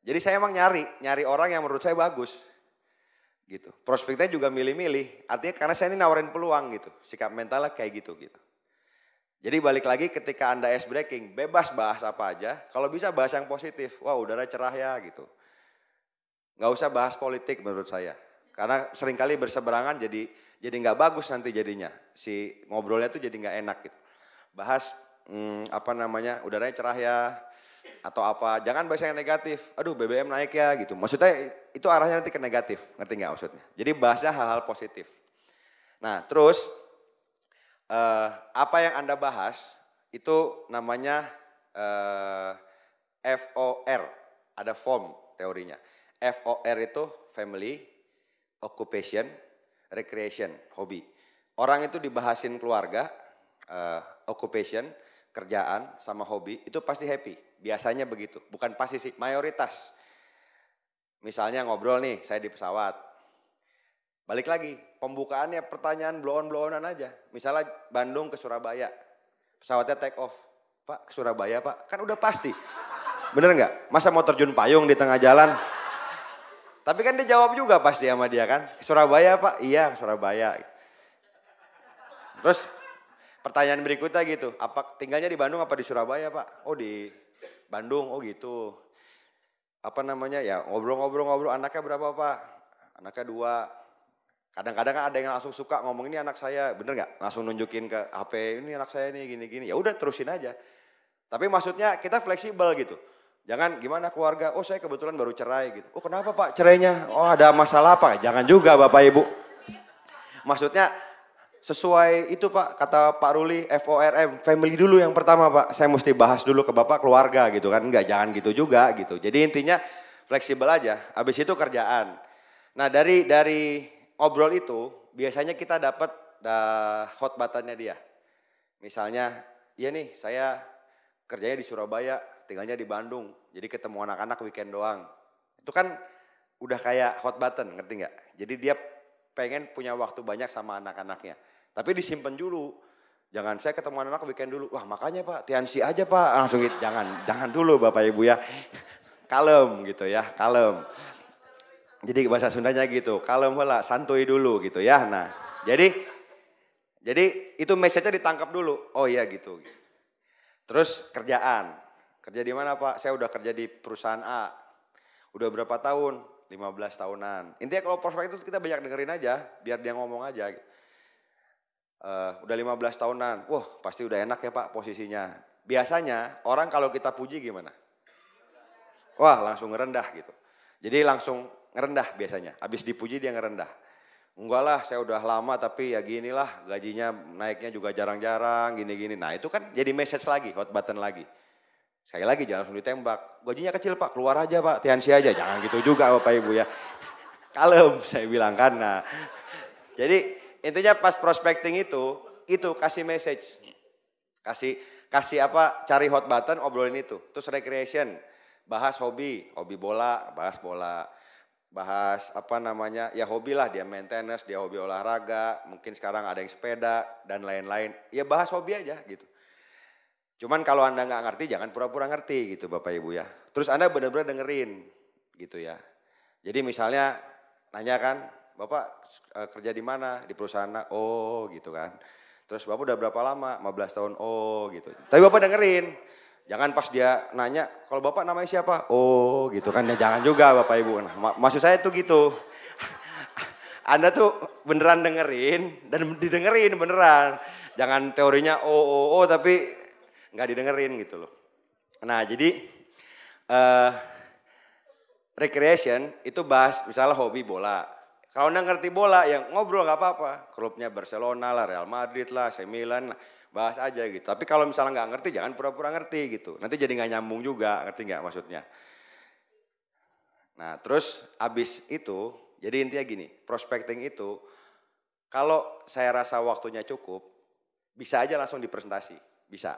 Jadi saya emang nyari, nyari orang yang menurut saya bagus gitu. Prospeknya juga milih-milih, artinya karena saya ini nawarin peluang gitu. Sikap mentalnya kayak gitu gitu. Jadi balik lagi ketika Anda ice breaking, bebas bahas apa aja. Kalau bisa bahas yang positif, wah udara cerah ya gitu. Gak usah bahas politik menurut saya. Karena seringkali berseberangan jadi jadi nggak bagus nanti jadinya. Si ngobrolnya tuh jadi nggak enak gitu. Bahas hmm, apa namanya udaranya cerah ya atau apa. Jangan bahas yang negatif. Aduh BBM naik ya gitu. Maksudnya itu arahnya nanti ke negatif. Ngerti nggak maksudnya? Jadi bahasnya hal-hal positif. Nah terus uh, apa yang Anda bahas itu namanya uh, eh, FOR, ada form teorinya. FOR itu family, occupation, recreation, hobi. Orang itu dibahasin keluarga, uh, occupation, kerjaan sama hobi itu pasti happy. Biasanya begitu, bukan pasti sih, mayoritas. Misalnya ngobrol nih, saya di pesawat, Balik lagi, pembukaannya pertanyaan blow on blow aja. Misalnya Bandung ke Surabaya, pesawatnya take off. Pak, ke Surabaya pak, kan udah pasti. Bener nggak? Masa mau terjun payung di tengah jalan? Tapi kan dia jawab juga pasti sama dia kan. Ke Surabaya pak? Iya ke Surabaya. Terus pertanyaan berikutnya gitu, apa tinggalnya di Bandung apa di Surabaya pak? Oh di Bandung, oh gitu. Apa namanya ya ngobrol-ngobrol-ngobrol anaknya berapa pak? Anaknya dua, kadang-kadang kan ada yang langsung suka ngomong ini anak saya bener nggak langsung nunjukin ke HP ini anak saya nih gini-gini ya udah terusin aja tapi maksudnya kita fleksibel gitu jangan gimana keluarga oh saya kebetulan baru cerai gitu oh kenapa pak cerainya oh ada masalah apa jangan juga bapak ibu maksudnya sesuai itu pak kata Pak Ruli FORM family dulu yang pertama pak saya mesti bahas dulu ke bapak keluarga gitu kan nggak jangan gitu juga gitu jadi intinya fleksibel aja habis itu kerjaan nah dari dari Obrol itu biasanya kita dapat uh, eh, hot buttonnya dia. Misalnya, ya nih saya kerjanya di Surabaya, tinggalnya di Bandung. Jadi ketemu anak-anak weekend doang. Itu kan udah kayak hot button, ngerti nggak? Jadi dia pengen punya waktu banyak sama anak-anaknya. Tapi disimpan dulu. Jangan saya ketemu anak, anak weekend dulu. Wah makanya Pak, tiansi aja Pak. Langsung gitu, jangan, jangan dulu Bapak Ibu ya. *laughs* kalem gitu ya, kalem. Jadi bahasa Sundanya gitu. Kalau malah santui dulu gitu ya. Nah, jadi jadi itu message-nya ditangkap dulu. Oh iya gitu. Terus kerjaan. Kerja di mana Pak? Saya udah kerja di perusahaan A. Udah berapa tahun? 15 tahunan. Intinya kalau prospek itu kita banyak dengerin aja. Biar dia ngomong aja. Uh, udah 15 tahunan. Wah pasti udah enak ya Pak posisinya. Biasanya orang kalau kita puji gimana? Wah langsung rendah gitu. Jadi langsung ngerendah biasanya. abis dipuji dia ngerendah. Enggak lah, saya udah lama tapi ya gini lah gajinya naiknya juga jarang-jarang gini-gini. Nah itu kan jadi message lagi, hot button lagi. Sekali lagi jangan langsung ditembak. Gajinya kecil pak, keluar aja pak, tiansi aja. Jangan gitu juga bapak ibu ya. *laughs* Kalem saya bilang kan. Nah. Jadi intinya pas prospecting itu, itu kasih message. Kasih kasih apa cari hot button obrolin itu. Terus recreation, bahas hobi, hobi bola, bahas bola bahas apa namanya ya hobi lah dia maintenance dia hobi olahraga mungkin sekarang ada yang sepeda dan lain-lain ya bahas hobi aja gitu cuman kalau anda nggak ngerti jangan pura-pura ngerti gitu bapak ibu ya terus anda benar-benar dengerin gitu ya jadi misalnya nanya kan bapak eh, kerja di mana di perusahaan oh gitu kan terus bapak udah berapa lama 15 tahun oh gitu tapi bapak dengerin Jangan pas dia nanya, kalau bapak namanya siapa? Oh gitu kan, ya, jangan juga bapak ibu. Nah, mak maksud saya tuh gitu. *laughs* Anda tuh beneran dengerin dan didengerin beneran. Jangan teorinya oh oh oh tapi nggak didengerin gitu loh. Nah jadi uh, recreation itu bahas misalnya hobi bola. Kalau anda ngerti bola ya ngobrol nggak apa-apa. Klubnya Barcelona lah, Real Madrid lah, AC Milan lah bahas aja gitu. Tapi kalau misalnya nggak ngerti jangan pura-pura ngerti gitu. Nanti jadi nggak nyambung juga, ngerti nggak maksudnya? Nah terus abis itu, jadi intinya gini, prospecting itu kalau saya rasa waktunya cukup, bisa aja langsung dipresentasi, bisa.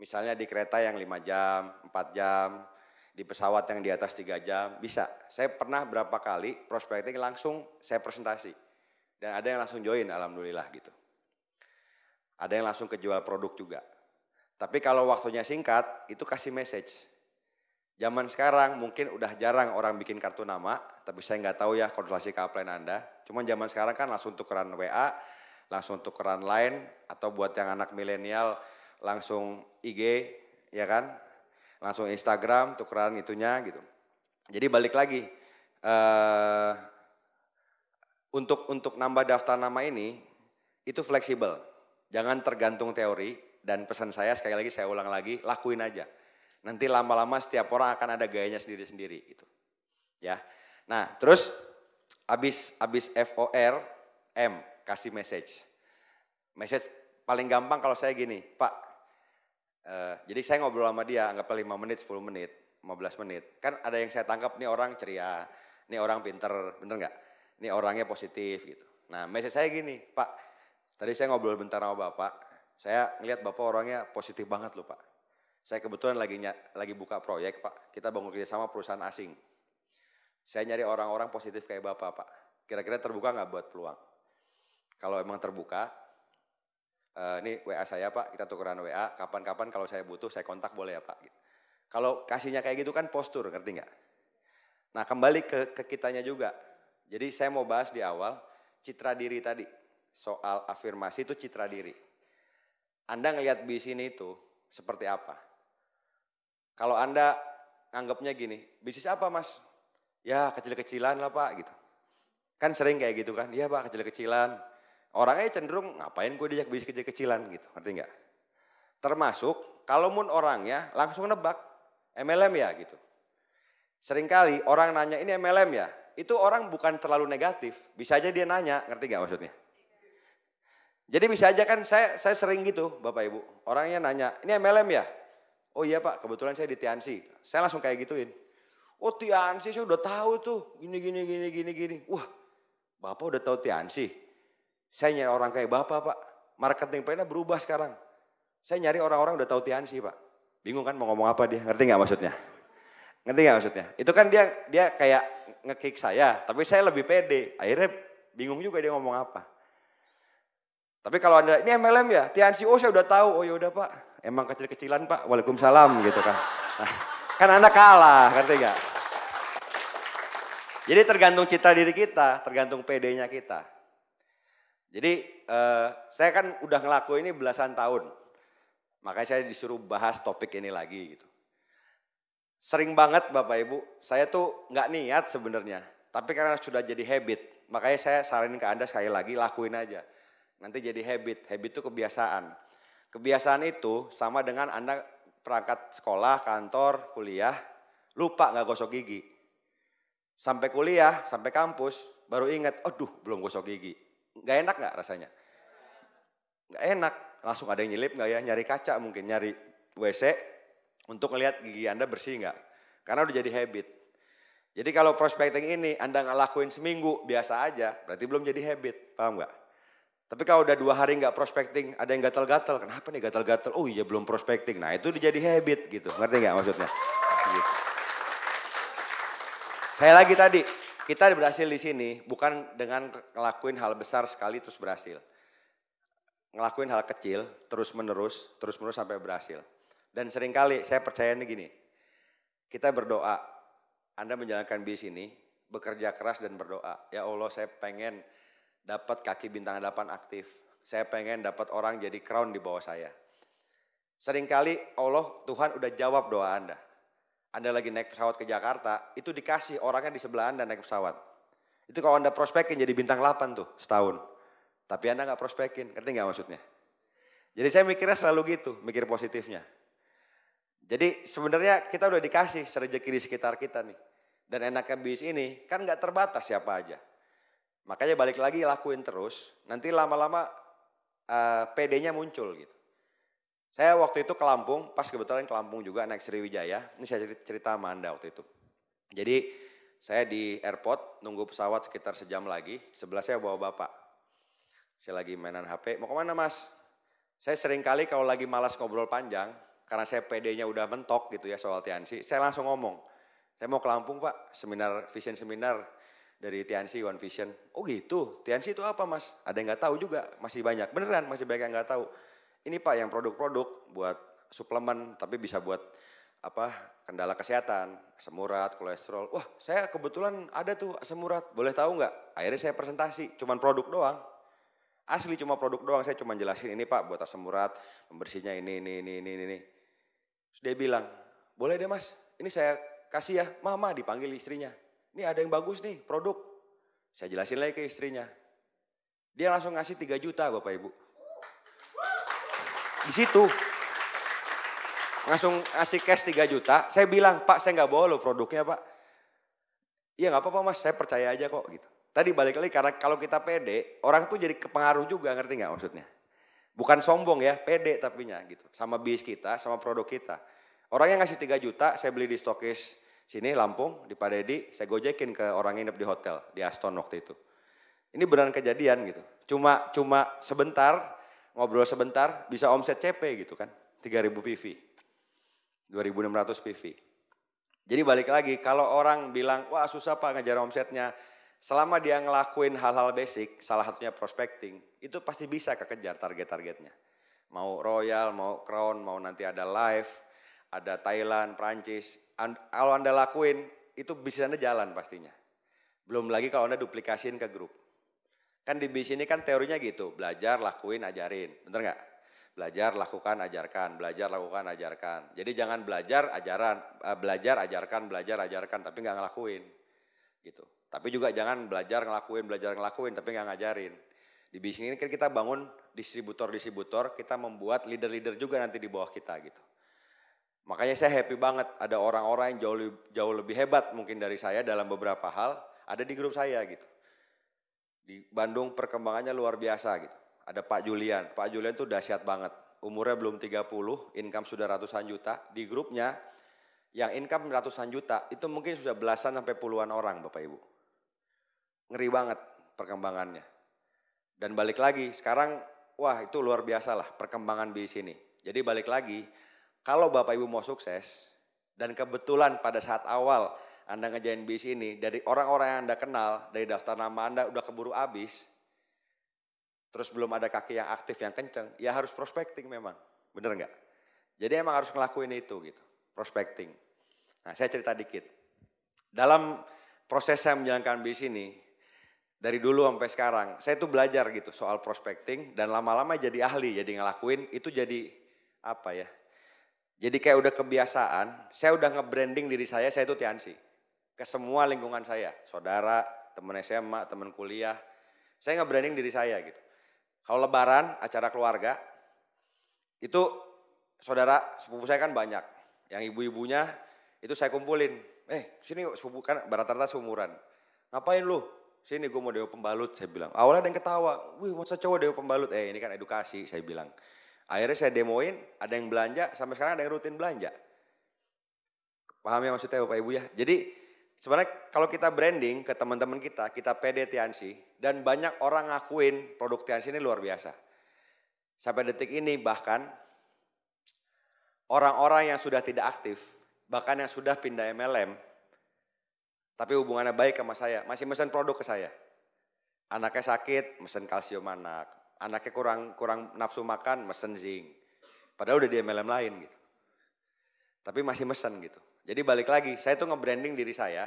Misalnya di kereta yang 5 jam, 4 jam, di pesawat yang di atas 3 jam, bisa. Saya pernah berapa kali prospecting langsung saya presentasi. Dan ada yang langsung join, alhamdulillah gitu. Ada yang langsung kejual produk juga. Tapi kalau waktunya singkat, itu kasih message. Zaman sekarang mungkin udah jarang orang bikin kartu nama, tapi saya nggak tahu ya konsultasi ke upline Anda. Cuman zaman sekarang kan langsung tukeran WA, langsung tukeran line, atau buat yang anak milenial langsung IG, ya kan? Langsung Instagram, tukeran itunya gitu. Jadi balik lagi, uh, untuk untuk nambah daftar nama ini itu fleksibel. Jangan tergantung teori dan pesan saya sekali lagi saya ulang lagi, lakuin aja. Nanti lama-lama setiap orang akan ada gayanya sendiri-sendiri gitu. Ya. Nah, terus habis habis FOR M kasih message. Message paling gampang kalau saya gini, Pak. Uh, jadi saya ngobrol sama dia anggaplah 5 menit, 10 menit, 15 menit. Kan ada yang saya tangkap nih orang ceria, nih orang pinter, bener nggak? nih orangnya positif gitu. Nah, message saya gini, Pak, Tadi saya ngobrol bentar sama Bapak. Saya ngeliat Bapak orangnya positif banget loh Pak. Saya kebetulan lagi lagi buka proyek Pak. Kita bangun kerja sama perusahaan asing. Saya nyari orang-orang positif kayak Bapak Pak. Kira-kira terbuka nggak buat peluang? Kalau emang terbuka, uh, ini WA saya Pak, kita tukeran WA. Kapan-kapan kalau saya butuh saya kontak boleh ya Pak. Kalau kasihnya kayak gitu kan postur, ngerti nggak? Nah kembali ke, ke kitanya juga. Jadi saya mau bahas di awal citra diri tadi soal afirmasi itu citra diri. Anda ngelihat bis ini itu seperti apa? Kalau Anda anggapnya gini, bisnis apa mas? Ya kecil-kecilan lah pak gitu. Kan sering kayak gitu kan, ya pak kecil-kecilan. Orangnya cenderung ngapain gue diajak bisnis kecil-kecilan gitu, ngerti nggak? Termasuk kalau mun orangnya langsung nebak MLM ya gitu. Seringkali orang nanya ini MLM ya, itu orang bukan terlalu negatif, bisa aja dia nanya, ngerti nggak maksudnya? Jadi bisa aja kan saya saya sering gitu Bapak Ibu. Orangnya nanya, ini MLM ya? Oh iya Pak, kebetulan saya di Tiansi. Saya langsung kayak gituin. Oh Tiansi saya udah tahu tuh, gini gini gini gini gini. Wah, Bapak udah tahu Tiansi. Saya nyari orang kayak Bapak Pak. Marketing plannya berubah sekarang. Saya nyari orang-orang udah tahu Tiansi Pak. Bingung kan mau ngomong apa dia, ngerti gak maksudnya? Ngerti gak maksudnya? Itu kan dia dia kayak ngekick saya, tapi saya lebih pede. Akhirnya bingung juga dia ngomong apa. Tapi kalau Anda, ini MLM ya? TNC, oh saya udah tahu. Oh ya udah Pak, emang kecil-kecilan Pak. Waalaikumsalam gitu kan. Nah, kan Anda kalah, ngerti gak? Jadi tergantung cita diri kita, tergantung PD-nya kita. Jadi eh, saya kan udah ngelakuin ini belasan tahun. Makanya saya disuruh bahas topik ini lagi gitu. Sering banget Bapak Ibu, saya tuh nggak niat sebenarnya. Tapi karena sudah jadi habit, makanya saya saranin ke Anda sekali lagi lakuin aja. Nanti jadi habit. Habit itu kebiasaan. Kebiasaan itu sama dengan Anda perangkat sekolah, kantor, kuliah, lupa nggak gosok gigi. Sampai kuliah, sampai kampus, baru ingat, aduh belum gosok gigi. Nggak enak nggak rasanya? Nggak enak. Langsung ada yang nyelip nggak ya? Nyari kaca mungkin, nyari WC untuk ngelihat gigi Anda bersih nggak. Karena udah jadi habit. Jadi kalau prospecting ini Anda ngelakuin seminggu biasa aja, berarti belum jadi habit, paham nggak? Tapi kalau udah dua hari nggak prospecting, ada yang gatal-gatal. Kenapa nih gatal-gatal? Oh iya belum prospecting. Nah itu jadi habit gitu. Ngerti nggak maksudnya? Gitu. Saya lagi tadi, kita berhasil di sini bukan dengan ngelakuin hal besar sekali terus berhasil. Ngelakuin hal kecil terus menerus, terus menerus sampai berhasil. Dan seringkali saya percaya ini gini, kita berdoa, Anda menjalankan bisnis ini, bekerja keras dan berdoa. Ya Allah saya pengen dapat kaki bintang 8 aktif. Saya pengen dapat orang jadi crown di bawah saya. Seringkali Allah Tuhan udah jawab doa Anda. Anda lagi naik pesawat ke Jakarta, itu dikasih orangnya di sebelah Anda naik pesawat. Itu kalau Anda prospekin jadi bintang 8 tuh setahun. Tapi Anda nggak prospekin, ngerti nggak maksudnya? Jadi saya mikirnya selalu gitu, mikir positifnya. Jadi sebenarnya kita udah dikasih serejeki di sekitar kita nih. Dan enaknya bis ini kan nggak terbatas siapa aja. Makanya balik lagi lakuin terus, nanti lama-lama uh, eh, PD-nya muncul gitu. Saya waktu itu ke Lampung, pas kebetulan ke Lampung juga naik Sriwijaya, ini saya cerita sama Anda waktu itu. Jadi saya di airport, nunggu pesawat sekitar sejam lagi, sebelah saya bawa bapak. Saya lagi mainan HP, mau kemana mas? Saya sering kali kalau lagi malas ngobrol panjang, karena saya PD-nya udah mentok gitu ya soal Tiansi, saya langsung ngomong, saya mau ke Lampung pak, seminar, vision seminar, dari TNC One Vision. Oh gitu, TNC itu apa mas? Ada yang nggak tahu juga, masih banyak. Beneran masih banyak yang nggak tahu. Ini pak yang produk-produk buat suplemen, tapi bisa buat apa kendala kesehatan, semurat, kolesterol. Wah saya kebetulan ada tuh semurat, boleh tahu nggak? Akhirnya saya presentasi, cuman produk doang. Asli cuma produk doang, saya cuma jelasin ini pak buat asam urat, pembersihnya ini, ini, ini, ini, ini. Terus dia bilang, boleh deh mas, ini saya kasih ya, mama dipanggil istrinya. Ini ada yang bagus nih produk. Saya jelasin lagi ke istrinya. Dia langsung ngasih 3 juta Bapak Ibu. Di situ. Langsung ngasih cash 3 juta. Saya bilang, Pak saya nggak bawa loh produknya Pak. Iya nggak apa-apa mas, saya percaya aja kok gitu. Tadi balik lagi karena kalau kita pede, orang tuh jadi kepengaruh juga ngerti nggak maksudnya? Bukan sombong ya, pede tapinya gitu. Sama bis kita, sama produk kita. Orang yang ngasih 3 juta, saya beli di stokis Sini Lampung, di Pak Deddy, saya gojekin ke orang nginep di hotel, di Aston waktu itu. Ini beneran kejadian gitu. Cuma cuma sebentar, ngobrol sebentar, bisa omset CP gitu kan. 3000 PV, 2600 PV. Jadi balik lagi, kalau orang bilang, wah susah pak ngejar omsetnya, selama dia ngelakuin hal-hal basic, salah satunya prospecting, itu pasti bisa kekejar target-targetnya. Mau Royal, mau Crown, mau nanti ada Live, ada Thailand, Prancis, kalau Anda lakuin itu bisnis Anda jalan pastinya. Belum lagi kalau Anda duplikasiin ke grup. Kan di bisnis ini kan teorinya gitu, belajar, lakuin, ajarin. Bener nggak? Belajar, lakukan, ajarkan. Belajar, lakukan, ajarkan. Jadi jangan belajar, ajaran. Eh, belajar, ajarkan, belajar, ajarkan. Tapi nggak ngelakuin. Gitu. Tapi juga jangan belajar, ngelakuin, belajar, ngelakuin. Tapi nggak ngajarin. Di bisnis ini kan kita bangun distributor-distributor. Kita membuat leader-leader juga nanti di bawah kita gitu. Makanya saya happy banget ada orang-orang yang jauh lebih, jauh lebih hebat mungkin dari saya dalam beberapa hal ada di grup saya gitu. Di Bandung perkembangannya luar biasa gitu. Ada Pak Julian. Pak Julian tuh dahsyat banget. Umurnya belum 30, income sudah ratusan juta. Di grupnya yang income ratusan juta itu mungkin sudah belasan sampai puluhan orang Bapak Ibu. Ngeri banget perkembangannya. Dan balik lagi sekarang wah itu luar biasa lah perkembangan di sini. Jadi balik lagi kalau Bapak Ibu mau sukses dan kebetulan pada saat awal Anda ngejain bis ini dari orang-orang yang Anda kenal, dari daftar nama Anda udah keburu habis, terus belum ada kaki yang aktif yang kenceng, ya harus prospecting memang. Bener nggak? Jadi emang harus ngelakuin itu gitu, prospecting. Nah saya cerita dikit. Dalam proses saya menjalankan bis ini, dari dulu sampai sekarang, saya tuh belajar gitu soal prospecting dan lama-lama jadi ahli, jadi ngelakuin itu jadi apa ya? Jadi kayak udah kebiasaan, saya udah nge-branding diri saya, saya itu Tiansi. Ke semua lingkungan saya, saudara, temen SMA, temen kuliah. Saya nge-branding diri saya gitu. Kalau lebaran, acara keluarga, itu saudara sepupu saya kan banyak. Yang ibu-ibunya itu saya kumpulin. Eh sini sepupu kan barat rata seumuran. Ngapain lu? Sini gue mau dewa pembalut, saya bilang. Awalnya ada yang ketawa, wih masa cowok dewa pembalut. Eh ini kan edukasi, saya bilang. Akhirnya saya demoin, ada yang belanja, sampai sekarang ada yang rutin belanja. Paham ya maksudnya Bapak Ibu ya? Jadi sebenarnya kalau kita branding ke teman-teman kita, kita pede Tiansi, dan banyak orang ngakuin produk Tiansi ini luar biasa. Sampai detik ini bahkan orang-orang yang sudah tidak aktif, bahkan yang sudah pindah MLM, tapi hubungannya baik sama saya, masih mesen produk ke saya. Anaknya sakit, mesen kalsium anak anaknya kurang kurang nafsu makan mesen zing. Padahal udah di MLM lain gitu. Tapi masih mesen gitu. Jadi balik lagi, saya tuh nge-branding diri saya.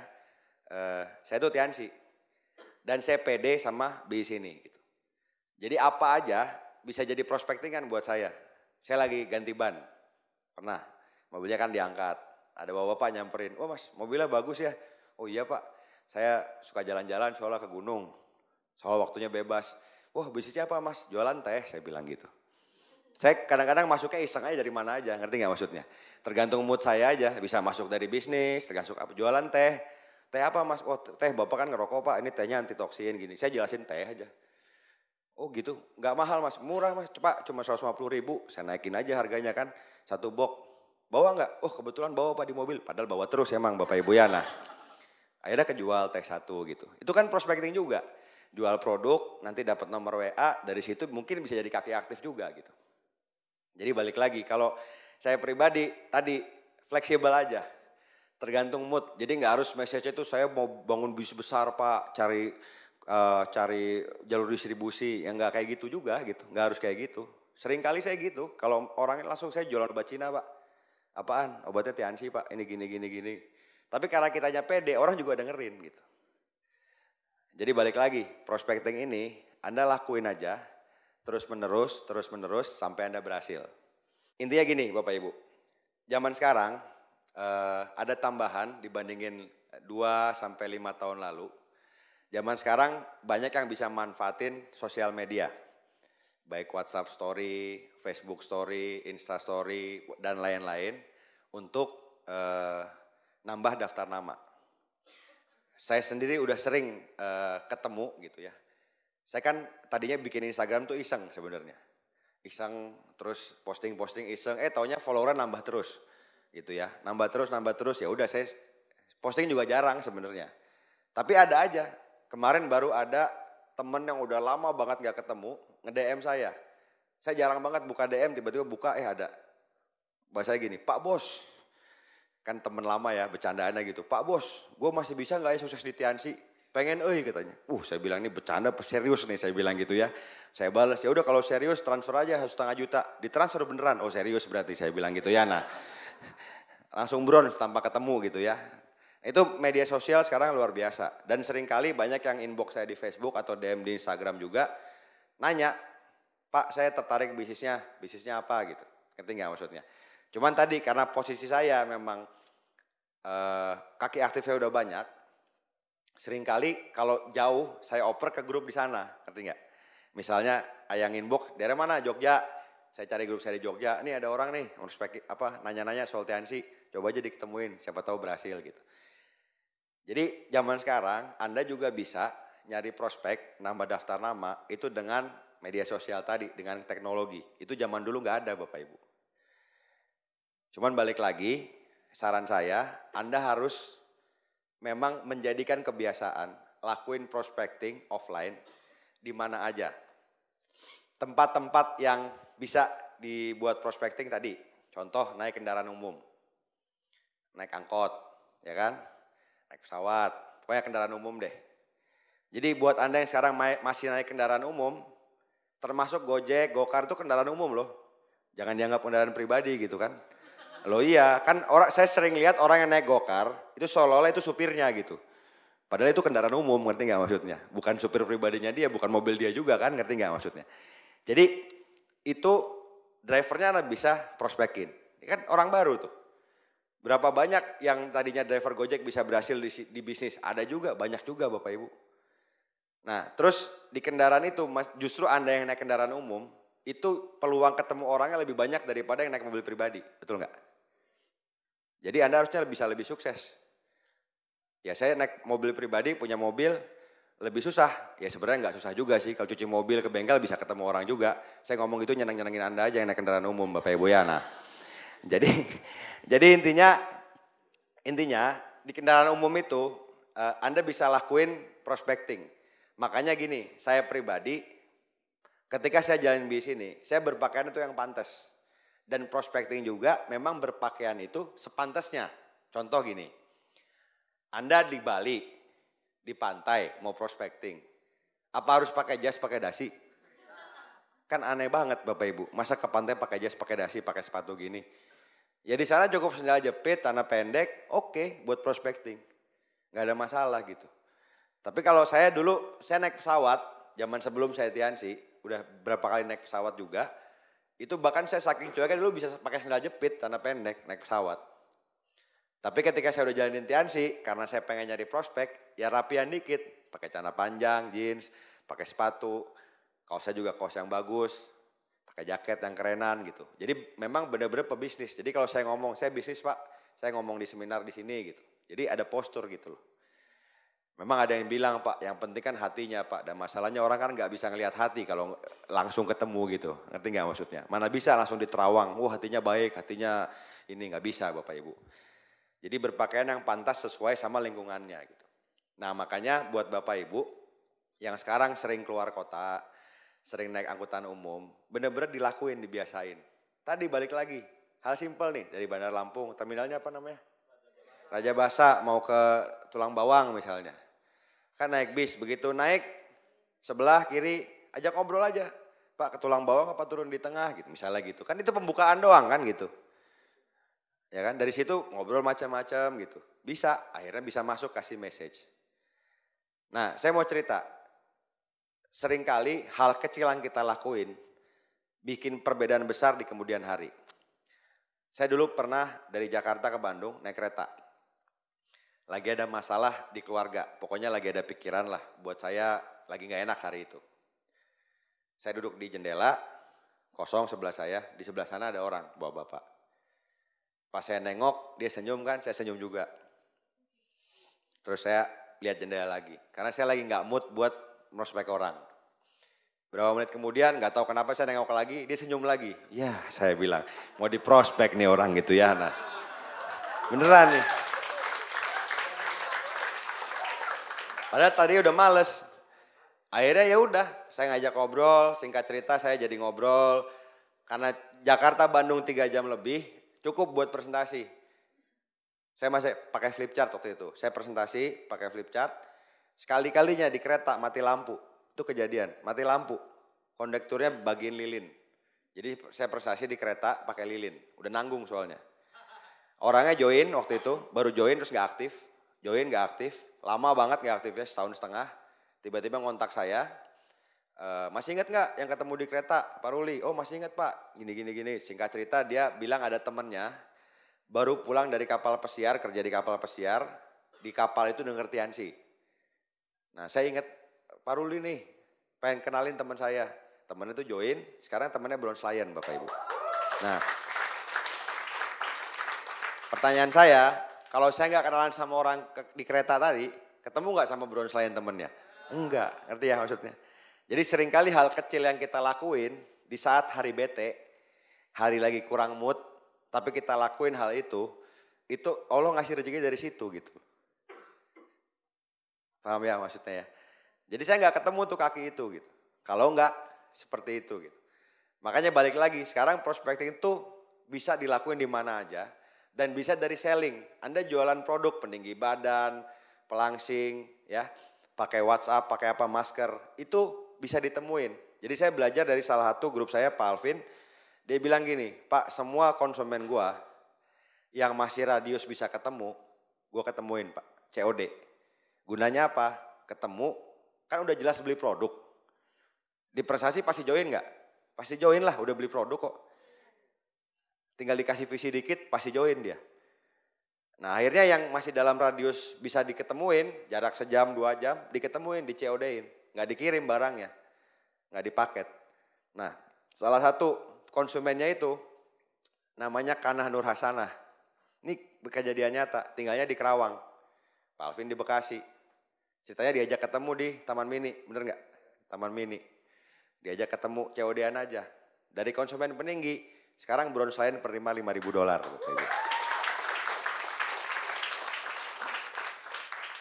Uh, saya tuh Tiansi. Dan saya pede sama di sini gitu. Jadi apa aja bisa jadi prospecting kan buat saya. Saya lagi ganti ban. Pernah. Mobilnya kan diangkat. Ada bawa bapak nyamperin. Wah oh, mas, mobilnya bagus ya. Oh iya pak, saya suka jalan-jalan soalnya ke gunung. Soal waktunya bebas Wah bisnisnya apa mas? Jualan teh, saya bilang gitu. Saya kadang-kadang masuknya iseng aja dari mana aja, ngerti gak maksudnya? Tergantung mood saya aja, bisa masuk dari bisnis, tergantung apa jualan teh. Teh apa mas? Oh teh bapak kan ngerokok pak, ini tehnya antitoksin gini. Saya jelasin teh aja. Oh gitu, Gak mahal mas, murah mas, cepat cuma 150 ribu. Saya naikin aja harganya kan, satu box. Bawa nggak? Oh kebetulan bawa pak di mobil, padahal bawa terus emang bapak ibu ya. Nah, akhirnya kejual teh satu gitu. Itu kan prospecting juga jual produk, nanti dapat nomor WA, dari situ mungkin bisa jadi kaki aktif juga gitu. Jadi balik lagi, kalau saya pribadi tadi fleksibel aja, tergantung mood. Jadi nggak harus message itu saya mau bangun bisnis besar pak, cari uh, cari jalur distribusi, yang nggak kayak gitu juga gitu, nggak harus kayak gitu. Sering kali saya gitu, kalau orangnya langsung saya jualan obat Cina pak, apaan obatnya Tiansi pak, ini gini gini gini. Tapi karena kitanya pede, orang juga dengerin gitu. Jadi balik lagi, prospecting ini Anda lakuin aja terus menerus, terus menerus sampai Anda berhasil. Intinya gini Bapak Ibu, zaman sekarang eh, ada tambahan dibandingin 2 sampai 5 tahun lalu. Zaman sekarang banyak yang bisa manfaatin sosial media. Baik WhatsApp story, Facebook story, Insta story dan lain-lain untuk eh, nambah daftar nama saya sendiri udah sering uh, ketemu gitu ya. Saya kan tadinya bikin Instagram tuh iseng sebenarnya. Iseng terus posting-posting iseng, eh taunya follower nambah terus gitu ya. Nambah terus, nambah terus ya udah saya posting juga jarang sebenarnya. Tapi ada aja. Kemarin baru ada temen yang udah lama banget gak ketemu nge-DM saya. Saya jarang banget buka DM, tiba-tiba buka eh ada. Bahasa gini, Pak Bos, kan temen lama ya bercandaannya gitu pak bos gue masih bisa nggak ya sukses di Tiansi pengen eh katanya uh saya bilang ini bercanda serius nih saya bilang gitu ya saya balas ya udah kalau serius transfer aja harus setengah juta ditransfer beneran oh serius berarti saya bilang gitu ya nah langsung bronze tanpa ketemu gitu ya itu media sosial sekarang luar biasa dan seringkali banyak yang inbox saya di Facebook atau DM di Instagram juga nanya Pak saya tertarik bisnisnya bisnisnya apa gitu ngerti nggak maksudnya Cuman tadi karena posisi saya memang uh, kaki aktifnya udah banyak, sering kali kalau jauh saya oper ke grup di sana, ngerti nggak? Misalnya Ayang Inbox, dari mana? Jogja. Saya cari grup saya di Jogja, Ini ada orang nih, harus apa nanya-nanya soal tensi, coba aja diketemuin, siapa tahu berhasil gitu. Jadi zaman sekarang Anda juga bisa nyari prospek, nambah daftar nama itu dengan media sosial tadi, dengan teknologi. Itu zaman dulu nggak ada Bapak Ibu. Cuman balik lagi, saran saya, Anda harus memang menjadikan kebiasaan, lakuin prospecting offline di mana aja. Tempat-tempat yang bisa dibuat prospecting tadi, contoh naik kendaraan umum, naik angkot, ya kan? Naik pesawat, pokoknya kendaraan umum deh. Jadi buat Anda yang sekarang masih naik kendaraan umum, termasuk Gojek, Gokar itu kendaraan umum loh. Jangan dianggap kendaraan pribadi gitu kan. Loh iya, kan orang saya sering lihat orang yang naik gokar, itu seolah-olah itu supirnya gitu. Padahal itu kendaraan umum, ngerti nggak maksudnya? Bukan supir pribadinya dia, bukan mobil dia juga kan, ngerti nggak maksudnya? Jadi itu drivernya anda bisa prospekin. Ini kan orang baru tuh. Berapa banyak yang tadinya driver Gojek bisa berhasil di, di bisnis? Ada juga, banyak juga Bapak Ibu. Nah terus di kendaraan itu justru Anda yang naik kendaraan umum, itu peluang ketemu orangnya lebih banyak daripada yang naik mobil pribadi. Betul nggak? Jadi Anda harusnya bisa lebih sukses. Ya saya naik mobil pribadi, punya mobil, lebih susah. Ya sebenarnya nggak susah juga sih. Kalau cuci mobil ke bengkel bisa ketemu orang juga. Saya ngomong itu nyenang-nyenangin Anda aja yang naik kendaraan umum Bapak Ibu ya. jadi *laughs* jadi intinya intinya di kendaraan umum itu eh, Anda bisa lakuin prospecting. Makanya gini, saya pribadi ketika saya jalan bis ini, saya berpakaian itu yang pantas dan prospecting juga memang berpakaian itu sepantasnya. Contoh gini, Anda di Bali, di pantai mau prospecting, apa harus pakai jas pakai dasi? Kan aneh banget Bapak Ibu, masa ke pantai pakai jas pakai dasi pakai sepatu gini? Ya di sana cukup sendal jepit, tanah pendek, oke okay, buat prospecting. Gak ada masalah gitu. Tapi kalau saya dulu, saya naik pesawat, zaman sebelum saya Tiansi, udah berapa kali naik pesawat juga, itu bahkan saya saking cueknya dulu bisa pakai sandal jepit, karena pendek, naik pesawat. Tapi ketika saya udah jalanin Tiansi, karena saya pengen nyari prospek, ya rapian dikit. Pakai celana panjang, jeans, pakai sepatu, kaosnya juga kaos yang bagus, pakai jaket yang kerenan gitu. Jadi memang bener-bener pebisnis. Jadi kalau saya ngomong, saya bisnis pak, saya ngomong di seminar di sini gitu. Jadi ada postur gitu loh. Memang ada yang bilang Pak, yang penting kan hatinya Pak. Dan masalahnya orang kan nggak bisa ngelihat hati kalau langsung ketemu gitu. Ngerti nggak maksudnya? Mana bisa langsung diterawang, wah hatinya baik, hatinya ini nggak bisa Bapak Ibu. Jadi berpakaian yang pantas sesuai sama lingkungannya gitu. Nah makanya buat Bapak Ibu yang sekarang sering keluar kota, sering naik angkutan umum, bener-bener dilakuin, dibiasain. Tadi balik lagi, hal simpel nih dari Bandar Lampung, terminalnya apa namanya? Raja Basa mau ke Tulang Bawang misalnya Kan naik bis, begitu naik sebelah kiri ajak ngobrol aja. Pak ketulang tulang bawah apa turun di tengah gitu misalnya gitu. Kan itu pembukaan doang kan gitu. Ya kan dari situ ngobrol macam-macam gitu. Bisa akhirnya bisa masuk kasih message. Nah, saya mau cerita. Seringkali hal kecil yang kita lakuin bikin perbedaan besar di kemudian hari. Saya dulu pernah dari Jakarta ke Bandung naik kereta lagi ada masalah di keluarga. Pokoknya lagi ada pikiran lah. Buat saya lagi nggak enak hari itu. Saya duduk di jendela, kosong sebelah saya. Di sebelah sana ada orang, bawa bapak. Pas saya nengok, dia senyum kan, saya senyum juga. Terus saya lihat jendela lagi. Karena saya lagi nggak mood buat merospek orang. Berapa menit kemudian nggak tahu kenapa saya nengok lagi, dia senyum lagi. Ya, saya bilang mau di prospek nih orang gitu ya. Nah. Beneran nih. Padahal tadi udah males. Akhirnya ya udah, saya ngajak ngobrol, singkat cerita saya jadi ngobrol. Karena Jakarta Bandung 3 jam lebih, cukup buat presentasi. Saya masih pakai flip chart waktu itu. Saya presentasi pakai flip chart. Sekali-kalinya di kereta mati lampu. Itu kejadian, mati lampu. Kondekturnya bagiin lilin. Jadi saya presentasi di kereta pakai lilin. Udah nanggung soalnya. Orangnya join waktu itu, baru join terus gak aktif. Join gak aktif lama banget nggak aktifnya setahun setengah. Tiba-tiba ngontak saya, e, masih ingat nggak yang ketemu di kereta Pak Ruli? Oh masih ingat Pak, gini gini gini. Singkat cerita dia bilang ada temennya baru pulang dari kapal pesiar, kerja di kapal pesiar. Di kapal itu denger Tiansi. Nah saya ingat Pak Ruli nih, pengen kenalin teman saya. Temennya itu join, sekarang temennya belum Lion Bapak Ibu. Nah, pertanyaan saya, kalau saya nggak kenalan sama orang ke, di kereta tadi, ketemu nggak sama Brown selain temennya? Enggak, ngerti ya maksudnya. Jadi seringkali hal kecil yang kita lakuin di saat hari bete, hari lagi kurang mood, tapi kita lakuin hal itu, itu Allah ngasih rezeki dari situ gitu. Paham ya maksudnya ya? Jadi saya nggak ketemu tuh kaki itu gitu. Kalau nggak seperti itu gitu. Makanya balik lagi, sekarang prospecting itu bisa dilakuin di mana aja dan bisa dari selling. Anda jualan produk peninggi badan, pelangsing, ya, pakai WhatsApp, pakai apa masker, itu bisa ditemuin. Jadi saya belajar dari salah satu grup saya Pak Alvin, dia bilang gini, Pak semua konsumen gua yang masih radius bisa ketemu, gua ketemuin Pak, COD. Gunanya apa? Ketemu, kan udah jelas beli produk. Di prestasi pasti join nggak? Pasti join lah, udah beli produk kok tinggal dikasih visi dikit pasti join dia. Nah akhirnya yang masih dalam radius bisa diketemuin, jarak sejam dua jam, diketemuin, di COD-in. Gak dikirim barangnya, gak dipaket. Nah salah satu konsumennya itu namanya Kanah Nur Hasanah. Ini kejadian nyata, tinggalnya di Kerawang. Pak Alvin di Bekasi. Ceritanya diajak ketemu di Taman Mini, bener gak? Taman Mini. Diajak ketemu COD-an aja. Dari konsumen peninggi, sekarang Brown Lion penerima 5000 dolar.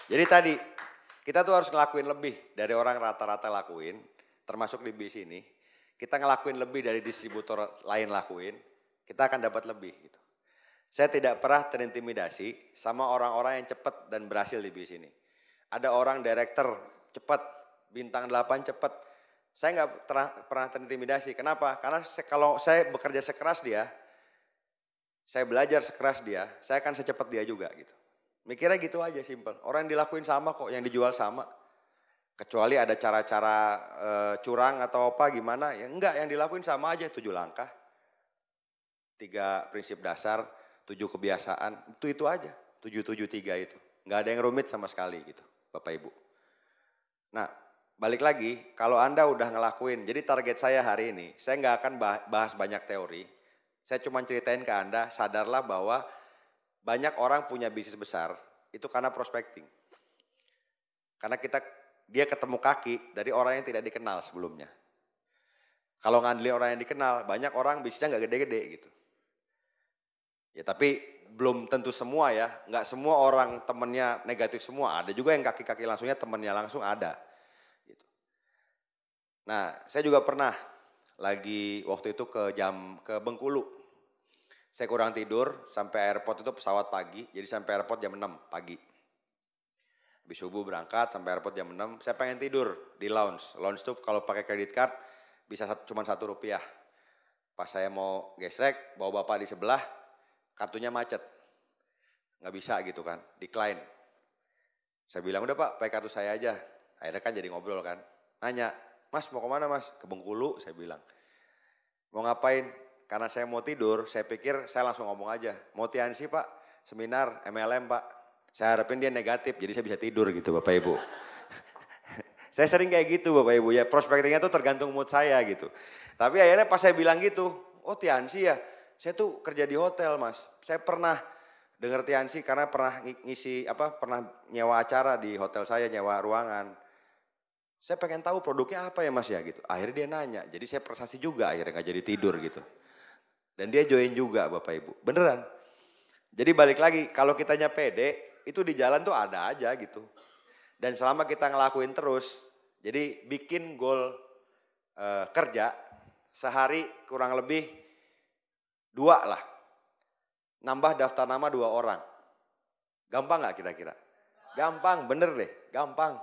Jadi tadi kita tuh harus ngelakuin lebih dari orang rata-rata lakuin, termasuk di bis ini. Kita ngelakuin lebih dari distributor lain lakuin, kita akan dapat lebih gitu. Saya tidak pernah terintimidasi sama orang-orang yang cepat dan berhasil di bis ini. Ada orang director cepat, bintang 8 cepat, saya nggak pernah terintimidasi. Kenapa? Karena saya, kalau saya bekerja sekeras dia, saya belajar sekeras dia, saya akan secepat dia juga gitu. Mikirnya gitu aja simpel. Orang yang dilakuin sama kok, yang dijual sama. Kecuali ada cara-cara e, curang atau apa gimana, ya enggak yang dilakuin sama aja tujuh langkah. Tiga prinsip dasar, tujuh kebiasaan, itu itu aja. Tujuh tujuh tiga itu. Enggak ada yang rumit sama sekali gitu, Bapak Ibu. Nah, balik lagi, kalau Anda udah ngelakuin, jadi target saya hari ini, saya nggak akan bahas banyak teori. Saya cuma ceritain ke Anda, sadarlah bahwa banyak orang punya bisnis besar, itu karena prospecting. Karena kita dia ketemu kaki dari orang yang tidak dikenal sebelumnya. Kalau ngandelin orang yang dikenal, banyak orang bisnisnya nggak gede-gede gitu. Ya tapi belum tentu semua ya, nggak semua orang temennya negatif semua. Ada juga yang kaki-kaki langsungnya temennya langsung ada. Nah, saya juga pernah lagi waktu itu ke jam ke Bengkulu. Saya kurang tidur sampai airport itu pesawat pagi, jadi sampai airport jam 6 pagi. Habis subuh berangkat sampai airport jam 6, saya pengen tidur di lounge. Lounge tuh kalau pakai kredit card bisa cuma satu rupiah. Pas saya mau gesrek, bawa bapak di sebelah, kartunya macet. Nggak bisa gitu kan, decline. Saya bilang udah pak, pakai kartu saya aja. Akhirnya kan jadi ngobrol kan. Nanya, Mas mau kemana mas? Ke Bengkulu, saya bilang. Mau ngapain? Karena saya mau tidur, saya pikir saya langsung ngomong aja. Mau tiansi pak, seminar MLM pak. Saya harapin dia negatif, jadi saya bisa tidur gitu Bapak Ibu. *laughs* saya sering kayak gitu Bapak Ibu ya, prospektinya tuh tergantung mood saya gitu. Tapi akhirnya pas saya bilang gitu, oh tiansi ya, saya tuh kerja di hotel mas. Saya pernah dengar tiansi karena pernah ngisi apa pernah nyewa acara di hotel saya nyewa ruangan saya pengen tahu produknya apa ya mas ya gitu. Akhirnya dia nanya, jadi saya prestasi juga akhirnya gak jadi tidur gitu. Dan dia join juga bapak ibu, beneran. Jadi balik lagi, kalau kitanya pede, itu di jalan tuh ada aja gitu. Dan selama kita ngelakuin terus, jadi bikin goal e, kerja sehari kurang lebih dua lah. Nambah daftar nama dua orang. Gampang nggak kira-kira? Gampang, bener deh, gampang.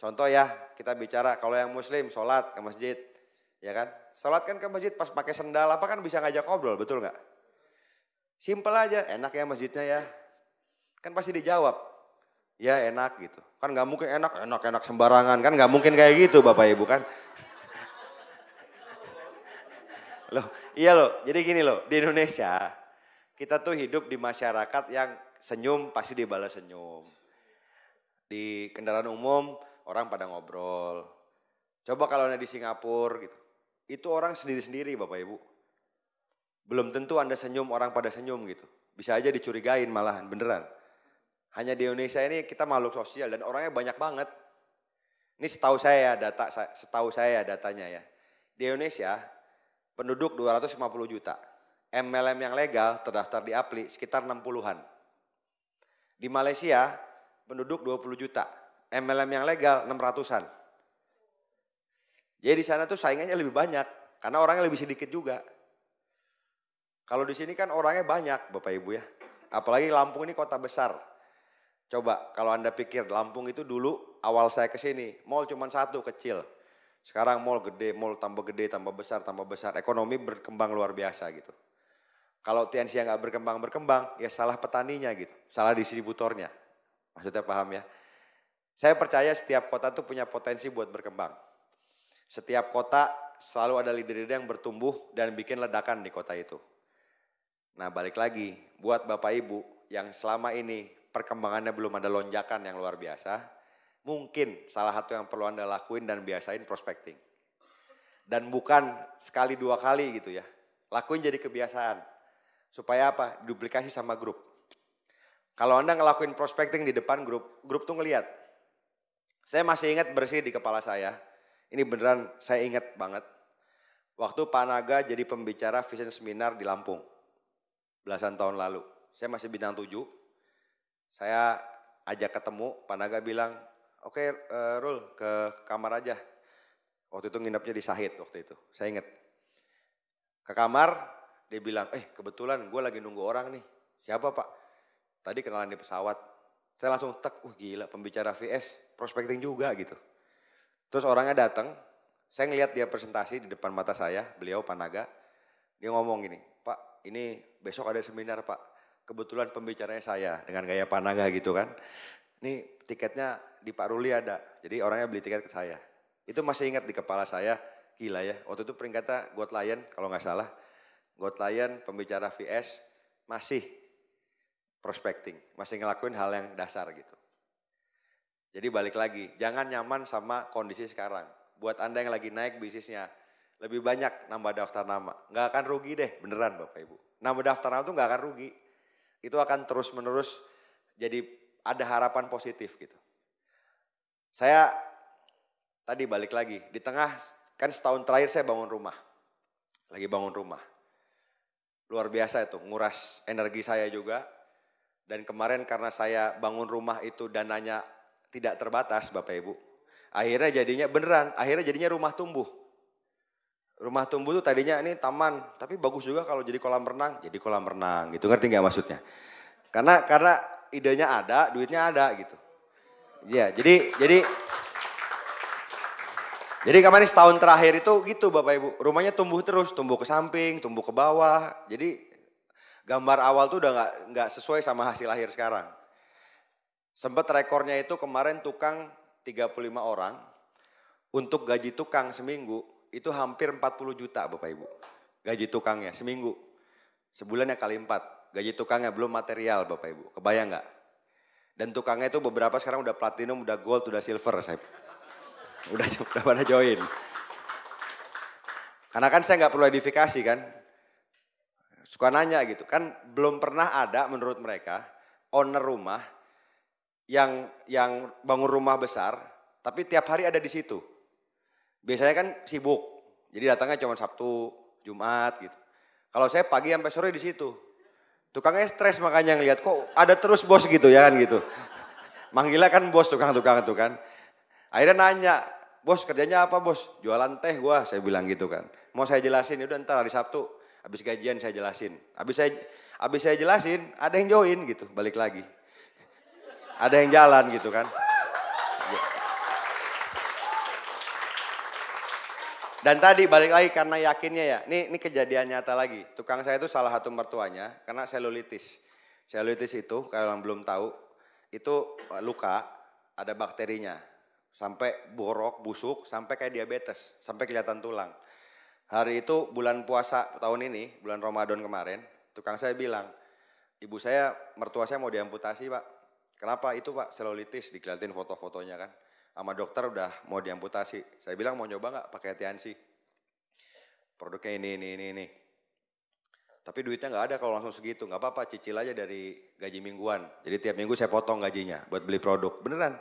Contoh ya, kita bicara kalau yang muslim sholat ke masjid, ya kan? Sholat kan ke masjid pas pakai sendal apa kan bisa ngajak obrol betul nggak? Simpel aja, enak ya masjidnya ya. Kan pasti dijawab, ya enak gitu. Kan nggak mungkin enak, enak-enak sembarangan kan nggak mungkin kayak gitu bapak ibu kan. *laughs* loh, iya loh. Jadi gini loh, di Indonesia kita tuh hidup di masyarakat yang senyum pasti dibalas senyum. Di kendaraan umum orang pada ngobrol. Coba kalau Anda di Singapura gitu, itu orang sendiri-sendiri Bapak Ibu. Belum tentu Anda senyum, orang pada senyum gitu. Bisa aja dicurigain malahan, beneran. Hanya di Indonesia ini kita makhluk sosial dan orangnya banyak banget. Ini setahu saya ya, data setahu saya ya datanya ya. Di Indonesia penduduk 250 juta. MLM yang legal terdaftar di APLI sekitar 60-an. Di Malaysia penduduk 20 juta MLM yang legal 600-an. Jadi di sana tuh saingannya lebih banyak karena orangnya lebih sedikit juga. Kalau di sini kan orangnya banyak Bapak Ibu ya. Apalagi Lampung ini kota besar. Coba kalau Anda pikir Lampung itu dulu awal saya ke sini, mall cuma satu kecil. Sekarang mall gede, mall tambah gede, tambah besar, tambah besar. Ekonomi berkembang luar biasa gitu. Kalau TNC yang gak berkembang-berkembang, ya salah petaninya gitu. Salah distributornya. Maksudnya paham ya? Saya percaya setiap kota itu punya potensi buat berkembang. Setiap kota selalu ada leader-leader yang bertumbuh dan bikin ledakan di kota itu. Nah balik lagi, buat Bapak Ibu yang selama ini perkembangannya belum ada lonjakan yang luar biasa, mungkin salah satu yang perlu Anda lakuin dan biasain prospecting. Dan bukan sekali dua kali gitu ya. Lakuin jadi kebiasaan. Supaya apa? Duplikasi sama grup. Kalau Anda ngelakuin prospecting di depan grup, grup tuh ngeliat. Saya masih ingat bersih di kepala saya. Ini beneran saya ingat banget. Waktu Pak Naga jadi pembicara Vision Seminar di Lampung. Belasan tahun lalu. Saya masih bintang tujuh. Saya ajak ketemu, Pak Naga bilang, oke okay, uh, eh, Rul ke kamar aja. Waktu itu nginepnya di Sahid waktu itu, saya ingat. Ke kamar, dia bilang, eh kebetulan gue lagi nunggu orang nih. Siapa pak? Tadi kenalan di pesawat, saya langsung tek, uh gila pembicara VS, prospecting juga gitu. Terus orangnya datang, saya ngeliat dia presentasi di depan mata saya, beliau Panaga. Dia ngomong gini, Pak ini besok ada seminar Pak, kebetulan pembicaranya saya dengan gaya Panaga gitu kan. Ini tiketnya di Pak Ruli ada, jadi orangnya beli tiket ke saya. Itu masih ingat di kepala saya, gila ya. Waktu itu peringkatnya God Lion kalau nggak salah. God Lion, pembicara VS, masih prospecting, masih ngelakuin hal yang dasar gitu. Jadi balik lagi, jangan nyaman sama kondisi sekarang. Buat Anda yang lagi naik bisnisnya, lebih banyak nambah daftar nama. Nggak akan rugi deh, beneran Bapak Ibu. Nambah daftar nama tuh nggak akan rugi. Itu akan terus-menerus jadi ada harapan positif gitu. Saya tadi balik lagi, di tengah kan setahun terakhir saya bangun rumah. Lagi bangun rumah. Luar biasa itu, nguras energi saya juga, dan kemarin karena saya bangun rumah itu dananya tidak terbatas Bapak Ibu. Akhirnya jadinya beneran, akhirnya jadinya rumah tumbuh. Rumah tumbuh itu tadinya ini taman, tapi bagus juga kalau jadi kolam renang, jadi kolam renang gitu. Ngerti nggak maksudnya? Karena karena idenya ada, duitnya ada gitu. Iya, jadi jadi jadi kemarin setahun terakhir itu gitu Bapak Ibu, rumahnya tumbuh terus, tumbuh ke samping, tumbuh ke bawah. Jadi gambar awal tuh udah nggak nggak sesuai sama hasil akhir sekarang. Sempat rekornya itu kemarin tukang 35 orang untuk gaji tukang seminggu itu hampir 40 juta Bapak Ibu. Gaji tukangnya seminggu. Sebulannya kali empat. Gaji tukangnya belum material Bapak Ibu. Kebayang nggak? Dan tukangnya itu beberapa sekarang udah platinum, udah gold, udah silver saya. Udah, *laughs* udah pada join. Karena kan saya nggak perlu edifikasi kan suka nanya gitu kan belum pernah ada menurut mereka owner rumah yang yang bangun rumah besar tapi tiap hari ada di situ biasanya kan sibuk jadi datangnya cuma Sabtu Jumat gitu kalau saya pagi sampai sore di situ tukangnya stres makanya ngeliat kok ada terus bos gitu ya kan gitu manggilnya kan bos tukang-tukang itu kan akhirnya nanya bos kerjanya apa bos jualan teh gua saya bilang gitu kan mau saya jelasin ya udah ntar hari Sabtu Habis gajian saya jelasin. Habis saya habis saya jelasin, ada yang join gitu, balik lagi. Ada yang jalan gitu kan. Dan tadi balik lagi karena yakinnya ya, ini, ini kejadian nyata lagi. Tukang saya itu salah satu mertuanya karena selulitis. Selulitis itu kalau yang belum tahu, itu eh, luka, ada bakterinya. Sampai borok, busuk, sampai kayak diabetes, sampai kelihatan tulang. Hari itu bulan puasa tahun ini, bulan Ramadan kemarin, tukang saya bilang, ibu saya, mertua saya mau diamputasi pak. Kenapa itu pak? Selulitis, dikeliatin foto-fotonya kan. Sama dokter udah mau diamputasi. Saya bilang mau nyoba nggak pakai tiansi. Produknya ini, ini, ini, ini. Tapi duitnya nggak ada kalau langsung segitu. Nggak apa-apa, cicil aja dari gaji mingguan. Jadi tiap minggu saya potong gajinya buat beli produk. Beneran.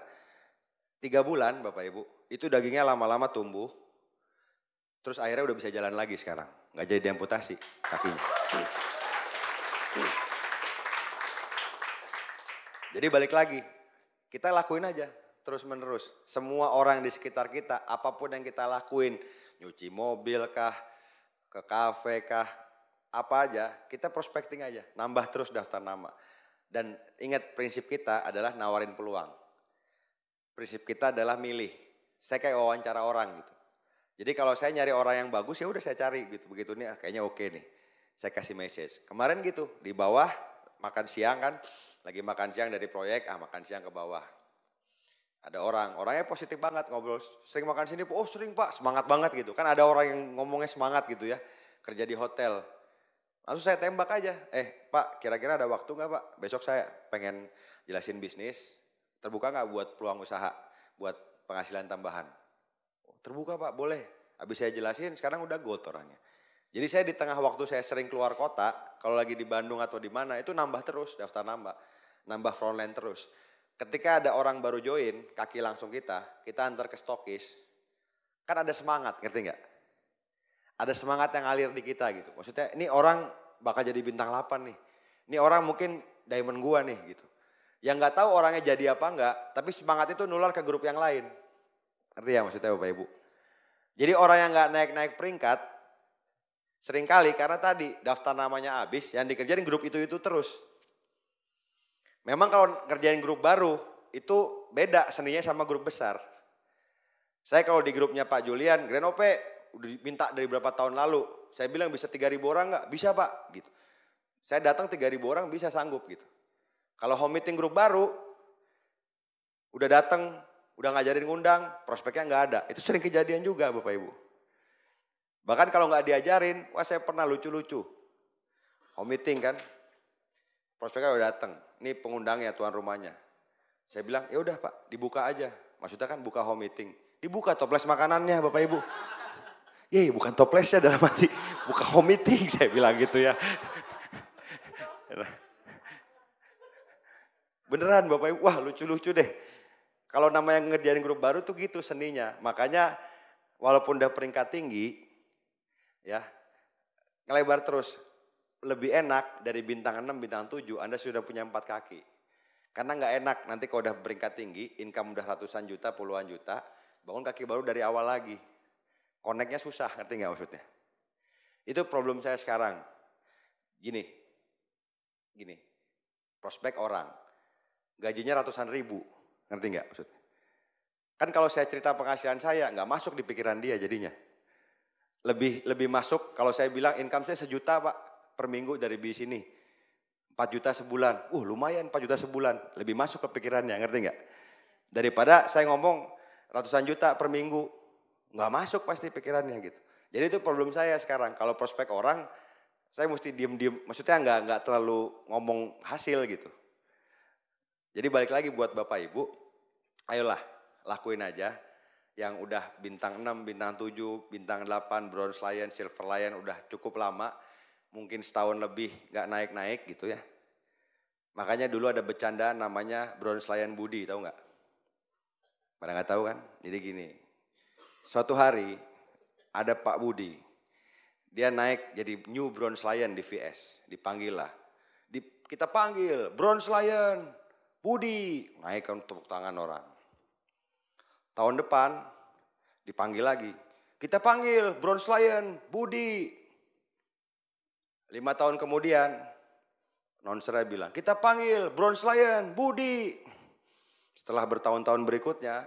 Tiga bulan Bapak Ibu, itu dagingnya lama-lama tumbuh. Terus akhirnya udah bisa jalan lagi sekarang. Nggak jadi diamputasi kakinya. Jadi balik lagi, kita lakuin aja terus menerus. Semua orang di sekitar kita, apapun yang kita lakuin, nyuci mobil kah, ke kafe kah, apa aja, kita prospecting aja, nambah terus daftar nama. Dan ingat prinsip kita adalah nawarin peluang. Prinsip kita adalah milih. Saya kayak wawancara orang gitu. Jadi kalau saya nyari orang yang bagus ya udah saya cari gitu begitu nih ah, kayaknya oke nih. Saya kasih message. Kemarin gitu di bawah makan siang kan lagi makan siang dari proyek ah makan siang ke bawah. Ada orang, orangnya positif banget ngobrol sering makan sini, oh sering pak semangat banget gitu. Kan ada orang yang ngomongnya semangat gitu ya kerja di hotel. Langsung saya tembak aja, eh pak kira-kira ada waktu nggak pak? Besok saya pengen jelasin bisnis, terbuka nggak buat peluang usaha, buat penghasilan tambahan terbuka pak boleh. Habis saya jelasin sekarang udah gold orangnya. Jadi saya di tengah waktu saya sering keluar kota, kalau lagi di Bandung atau di mana itu nambah terus daftar nambah, nambah frontline terus. Ketika ada orang baru join, kaki langsung kita, kita antar ke stokis, kan ada semangat, ngerti nggak? Ada semangat yang alir di kita gitu. Maksudnya ini orang bakal jadi bintang 8 nih. Ini orang mungkin diamond gua nih gitu. Yang nggak tahu orangnya jadi apa nggak, tapi semangat itu nular ke grup yang lain. Ngerti ya maksudnya Bapak Ibu? Jadi orang yang nggak naik-naik peringkat, seringkali karena tadi daftar namanya habis, yang dikerjain grup itu-itu terus. Memang kalau kerjain grup baru, itu beda seninya sama grup besar. Saya kalau di grupnya Pak Julian, Grenope udah minta dari berapa tahun lalu, saya bilang bisa 3000 orang nggak? Bisa pak, gitu. Saya datang 3000 orang bisa sanggup gitu. Kalau home meeting grup baru, udah datang udah ngajarin ngundang, prospeknya nggak ada. Itu sering kejadian juga Bapak Ibu. Bahkan kalau nggak diajarin, wah saya pernah lucu-lucu. Home meeting kan, prospeknya udah datang. Ini pengundangnya tuan rumahnya. Saya bilang, ya udah Pak, dibuka aja. Maksudnya kan buka home meeting. Dibuka toples makanannya Bapak Ibu. Yeay iya, bukan toplesnya dalam hati, buka home meeting *laughs* saya bilang gitu ya. *laughs* Beneran Bapak Ibu, wah lucu-lucu deh. Kalau namanya ngerjain grup baru tuh gitu seninya. Makanya walaupun udah peringkat tinggi, ya ngelebar terus. Lebih enak dari bintang 6, bintang 7, Anda sudah punya empat kaki. Karena nggak enak nanti kalau udah peringkat tinggi, income udah ratusan juta, puluhan juta, bangun kaki baru dari awal lagi. Koneknya susah, ngerti nggak maksudnya? Itu problem saya sekarang. Gini, gini, prospek orang, gajinya ratusan ribu, Ngerti nggak maksudnya? Kan kalau saya cerita penghasilan saya nggak masuk di pikiran dia jadinya. Lebih lebih masuk kalau saya bilang income saya sejuta pak per minggu dari bis ini. 4 juta sebulan. Uh lumayan 4 juta sebulan. Lebih masuk ke pikirannya ngerti nggak? Daripada saya ngomong ratusan juta per minggu. Nggak masuk pasti pikirannya gitu. Jadi itu problem saya sekarang. Kalau prospek orang saya mesti diem-diem. Maksudnya nggak nggak terlalu ngomong hasil gitu. Jadi balik lagi buat Bapak Ibu, ayolah lakuin aja yang udah bintang 6, bintang 7, bintang 8, bronze lion, silver lion udah cukup lama. Mungkin setahun lebih gak naik-naik gitu ya. Makanya dulu ada bercanda namanya bronze lion budi tahu gak? Pada gak tahu kan? Jadi gini, suatu hari ada Pak Budi. Dia naik jadi new bronze lion di VS, dipanggil lah. Di, kita panggil bronze lion, Budi, naikkan tepuk tangan orang. Tahun depan dipanggil lagi. Kita panggil Bronze Lion, Budi. Lima tahun kemudian, non Nonsera bilang, kita panggil Bronze Lion, Budi. Setelah bertahun-tahun berikutnya,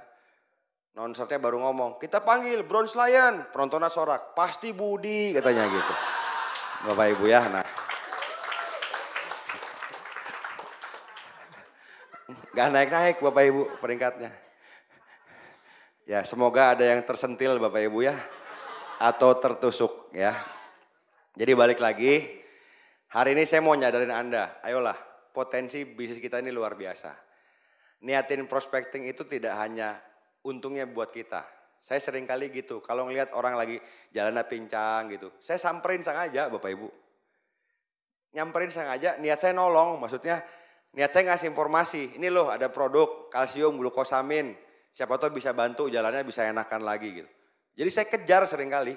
non Nonsernya baru ngomong, kita panggil Bronze Lion. Penontonnya sorak, pasti Budi katanya gitu. Bapak Ibu ya, nah. Gak naik-naik Bapak Ibu peringkatnya. Ya semoga ada yang tersentil Bapak Ibu ya. Atau tertusuk ya. Jadi balik lagi. Hari ini saya mau nyadarin Anda. Ayolah potensi bisnis kita ini luar biasa. Niatin prospecting itu tidak hanya untungnya buat kita. Saya sering kali gitu, kalau ngelihat orang lagi jalannya pincang gitu, saya samperin sengaja Bapak Ibu. Nyamperin sengaja, niat saya nolong, maksudnya Niat saya ngasih informasi, ini loh ada produk kalsium glukosamin, siapa tahu bisa bantu jalannya bisa enakan lagi gitu. Jadi saya kejar seringkali,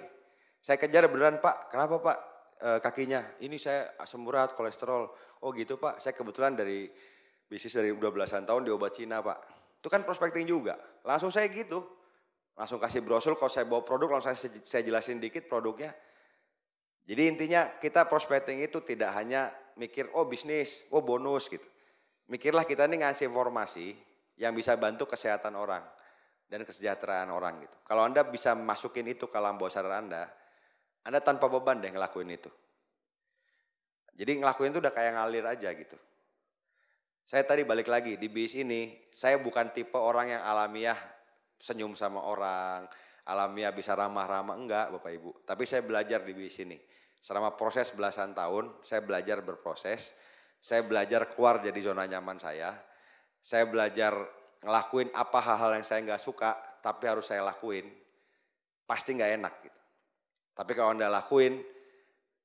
saya kejar beneran Pak, kenapa Pak e, kakinya? Ini saya asam urat, kolesterol, oh gitu Pak, saya kebetulan dari bisnis dari 12-an tahun di obat Cina Pak. Itu kan prospecting juga, langsung saya gitu, langsung kasih brosur kalau saya bawa produk langsung saya, saya jelasin dikit produknya. Jadi intinya kita prospecting itu tidak hanya mikir oh bisnis, oh bonus gitu mikirlah kita ini ngasih informasi yang bisa bantu kesehatan orang dan kesejahteraan orang gitu. Kalau Anda bisa masukin itu ke dalam sadar Anda, Anda tanpa beban deh ngelakuin itu. Jadi ngelakuin itu udah kayak ngalir aja gitu. Saya tadi balik lagi di bis ini, saya bukan tipe orang yang alamiah senyum sama orang, alamiah bisa ramah-ramah enggak Bapak Ibu. Tapi saya belajar di bis ini. Selama proses belasan tahun, saya belajar berproses saya belajar keluar jadi zona nyaman saya. Saya belajar ngelakuin apa hal-hal yang saya nggak suka, tapi harus saya lakuin. Pasti nggak enak gitu. Tapi kalau Anda lakuin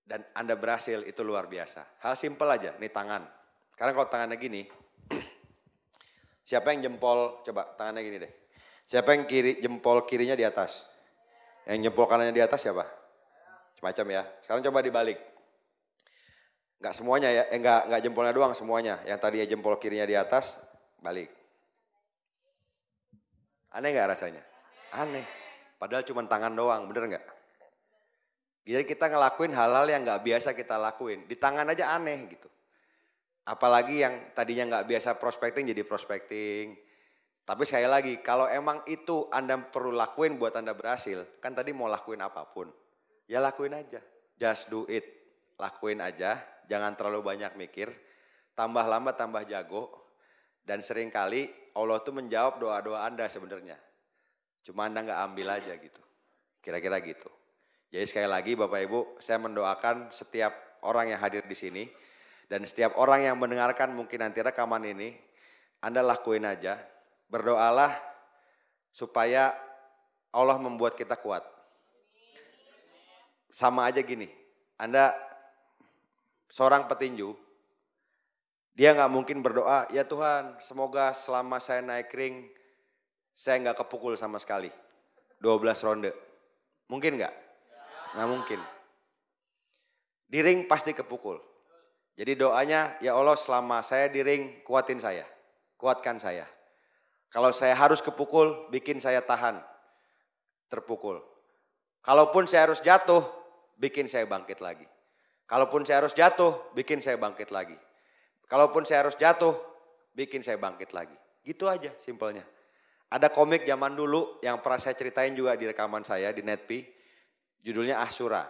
dan Anda berhasil, itu luar biasa. Hal simpel aja, nih tangan. Karena kalau tangannya gini, *clears throat* siapa yang jempol, coba tangannya gini deh. Siapa yang kiri jempol kirinya di atas? Yang jempol kanannya di atas siapa? Semacam ya. Sekarang coba dibalik. Nggak semuanya ya, eh, jempolnya doang semuanya. Yang tadinya jempol kirinya di atas, balik. Aneh nggak rasanya? Aneh. Padahal cuma tangan doang, bener nggak? Jadi kita ngelakuin hal-hal yang nggak biasa kita lakuin. Di tangan aja aneh gitu. Apalagi yang tadinya nggak biasa prospecting jadi prospecting. Tapi sekali lagi, kalau emang itu Anda perlu lakuin buat Anda berhasil, kan tadi mau lakuin apapun, ya lakuin aja. Just do it. Lakuin aja, jangan terlalu banyak mikir, tambah lama tambah jago, dan seringkali Allah tuh menjawab doa-doa Anda sebenarnya. Cuma Anda nggak ambil aja gitu. Kira-kira gitu. Jadi sekali lagi Bapak Ibu, saya mendoakan setiap orang yang hadir di sini, dan setiap orang yang mendengarkan mungkin nanti rekaman ini, Anda lakuin aja, berdoalah supaya Allah membuat kita kuat. Sama aja gini, Anda seorang petinju, dia nggak mungkin berdoa, ya Tuhan semoga selama saya naik ring, saya nggak kepukul sama sekali. 12 ronde. Mungkin nggak? Nggak mungkin. Di ring pasti kepukul. Jadi doanya, ya Allah selama saya di ring, kuatin saya. Kuatkan saya. Kalau saya harus kepukul, bikin saya tahan. Terpukul. Kalaupun saya harus jatuh, bikin saya bangkit lagi. Kalaupun saya harus jatuh, bikin saya bangkit lagi. Kalaupun saya harus jatuh, bikin saya bangkit lagi. Gitu aja simpelnya. Ada komik zaman dulu yang pernah saya ceritain juga di rekaman saya di Netpi. Judulnya Asura.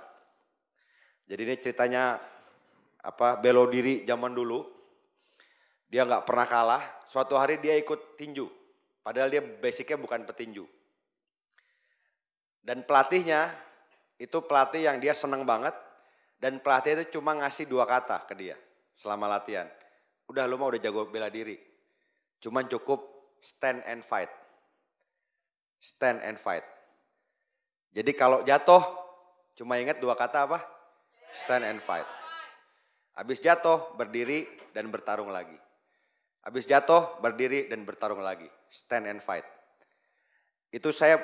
Jadi ini ceritanya apa belo diri zaman dulu. Dia nggak pernah kalah. Suatu hari dia ikut tinju. Padahal dia basicnya bukan petinju. Dan pelatihnya itu pelatih yang dia seneng banget dan pelatih itu cuma ngasih dua kata ke dia selama latihan. Udah lu mah udah jago bela diri. Cuman cukup stand and fight. Stand and fight. Jadi kalau jatuh cuma ingat dua kata apa? Stand and fight. Habis jatuh berdiri dan bertarung lagi. Habis jatuh berdiri dan bertarung lagi. Stand and fight. Itu saya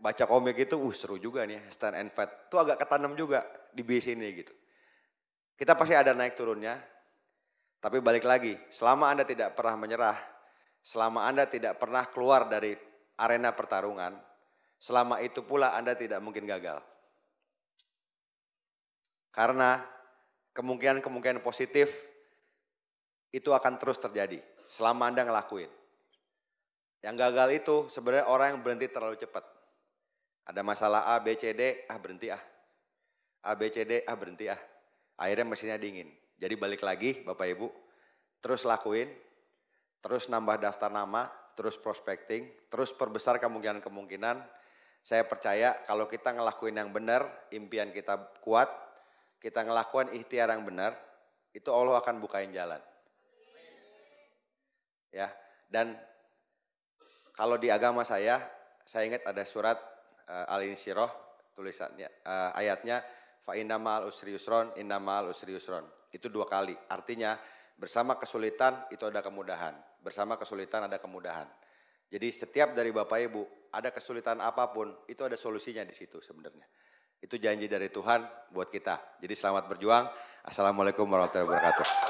baca komik itu uh seru juga nih ya, stand and Fat, Itu agak ketanam juga di bis ini gitu. Kita pasti ada naik turunnya. Tapi balik lagi, selama Anda tidak pernah menyerah, selama Anda tidak pernah keluar dari arena pertarungan, selama itu pula Anda tidak mungkin gagal. Karena kemungkinan-kemungkinan positif itu akan terus terjadi selama Anda ngelakuin. Yang gagal itu sebenarnya orang yang berhenti terlalu cepat. Ada masalah A, B, C, D, ah berhenti ah. A, B, C, D, ah berhenti ah. Akhirnya mesinnya dingin. Jadi balik lagi Bapak Ibu, terus lakuin, terus nambah daftar nama, terus prospecting, terus perbesar kemungkinan-kemungkinan. Saya percaya kalau kita ngelakuin yang benar, impian kita kuat, kita ngelakuin ikhtiar yang benar, itu Allah akan bukain jalan. Ya, dan kalau di agama saya, saya ingat ada surat uh, eh, Al-Insyirah tulisannya uh, ayatnya fa innamal usri yusron innamal usri yusron. Itu dua kali. Artinya bersama kesulitan itu ada kemudahan. Bersama kesulitan ada kemudahan. Jadi setiap dari Bapak Ibu ada kesulitan apapun itu ada solusinya di situ sebenarnya. Itu janji dari Tuhan buat kita. Jadi selamat berjuang. Assalamualaikum warahmatullahi wabarakatuh.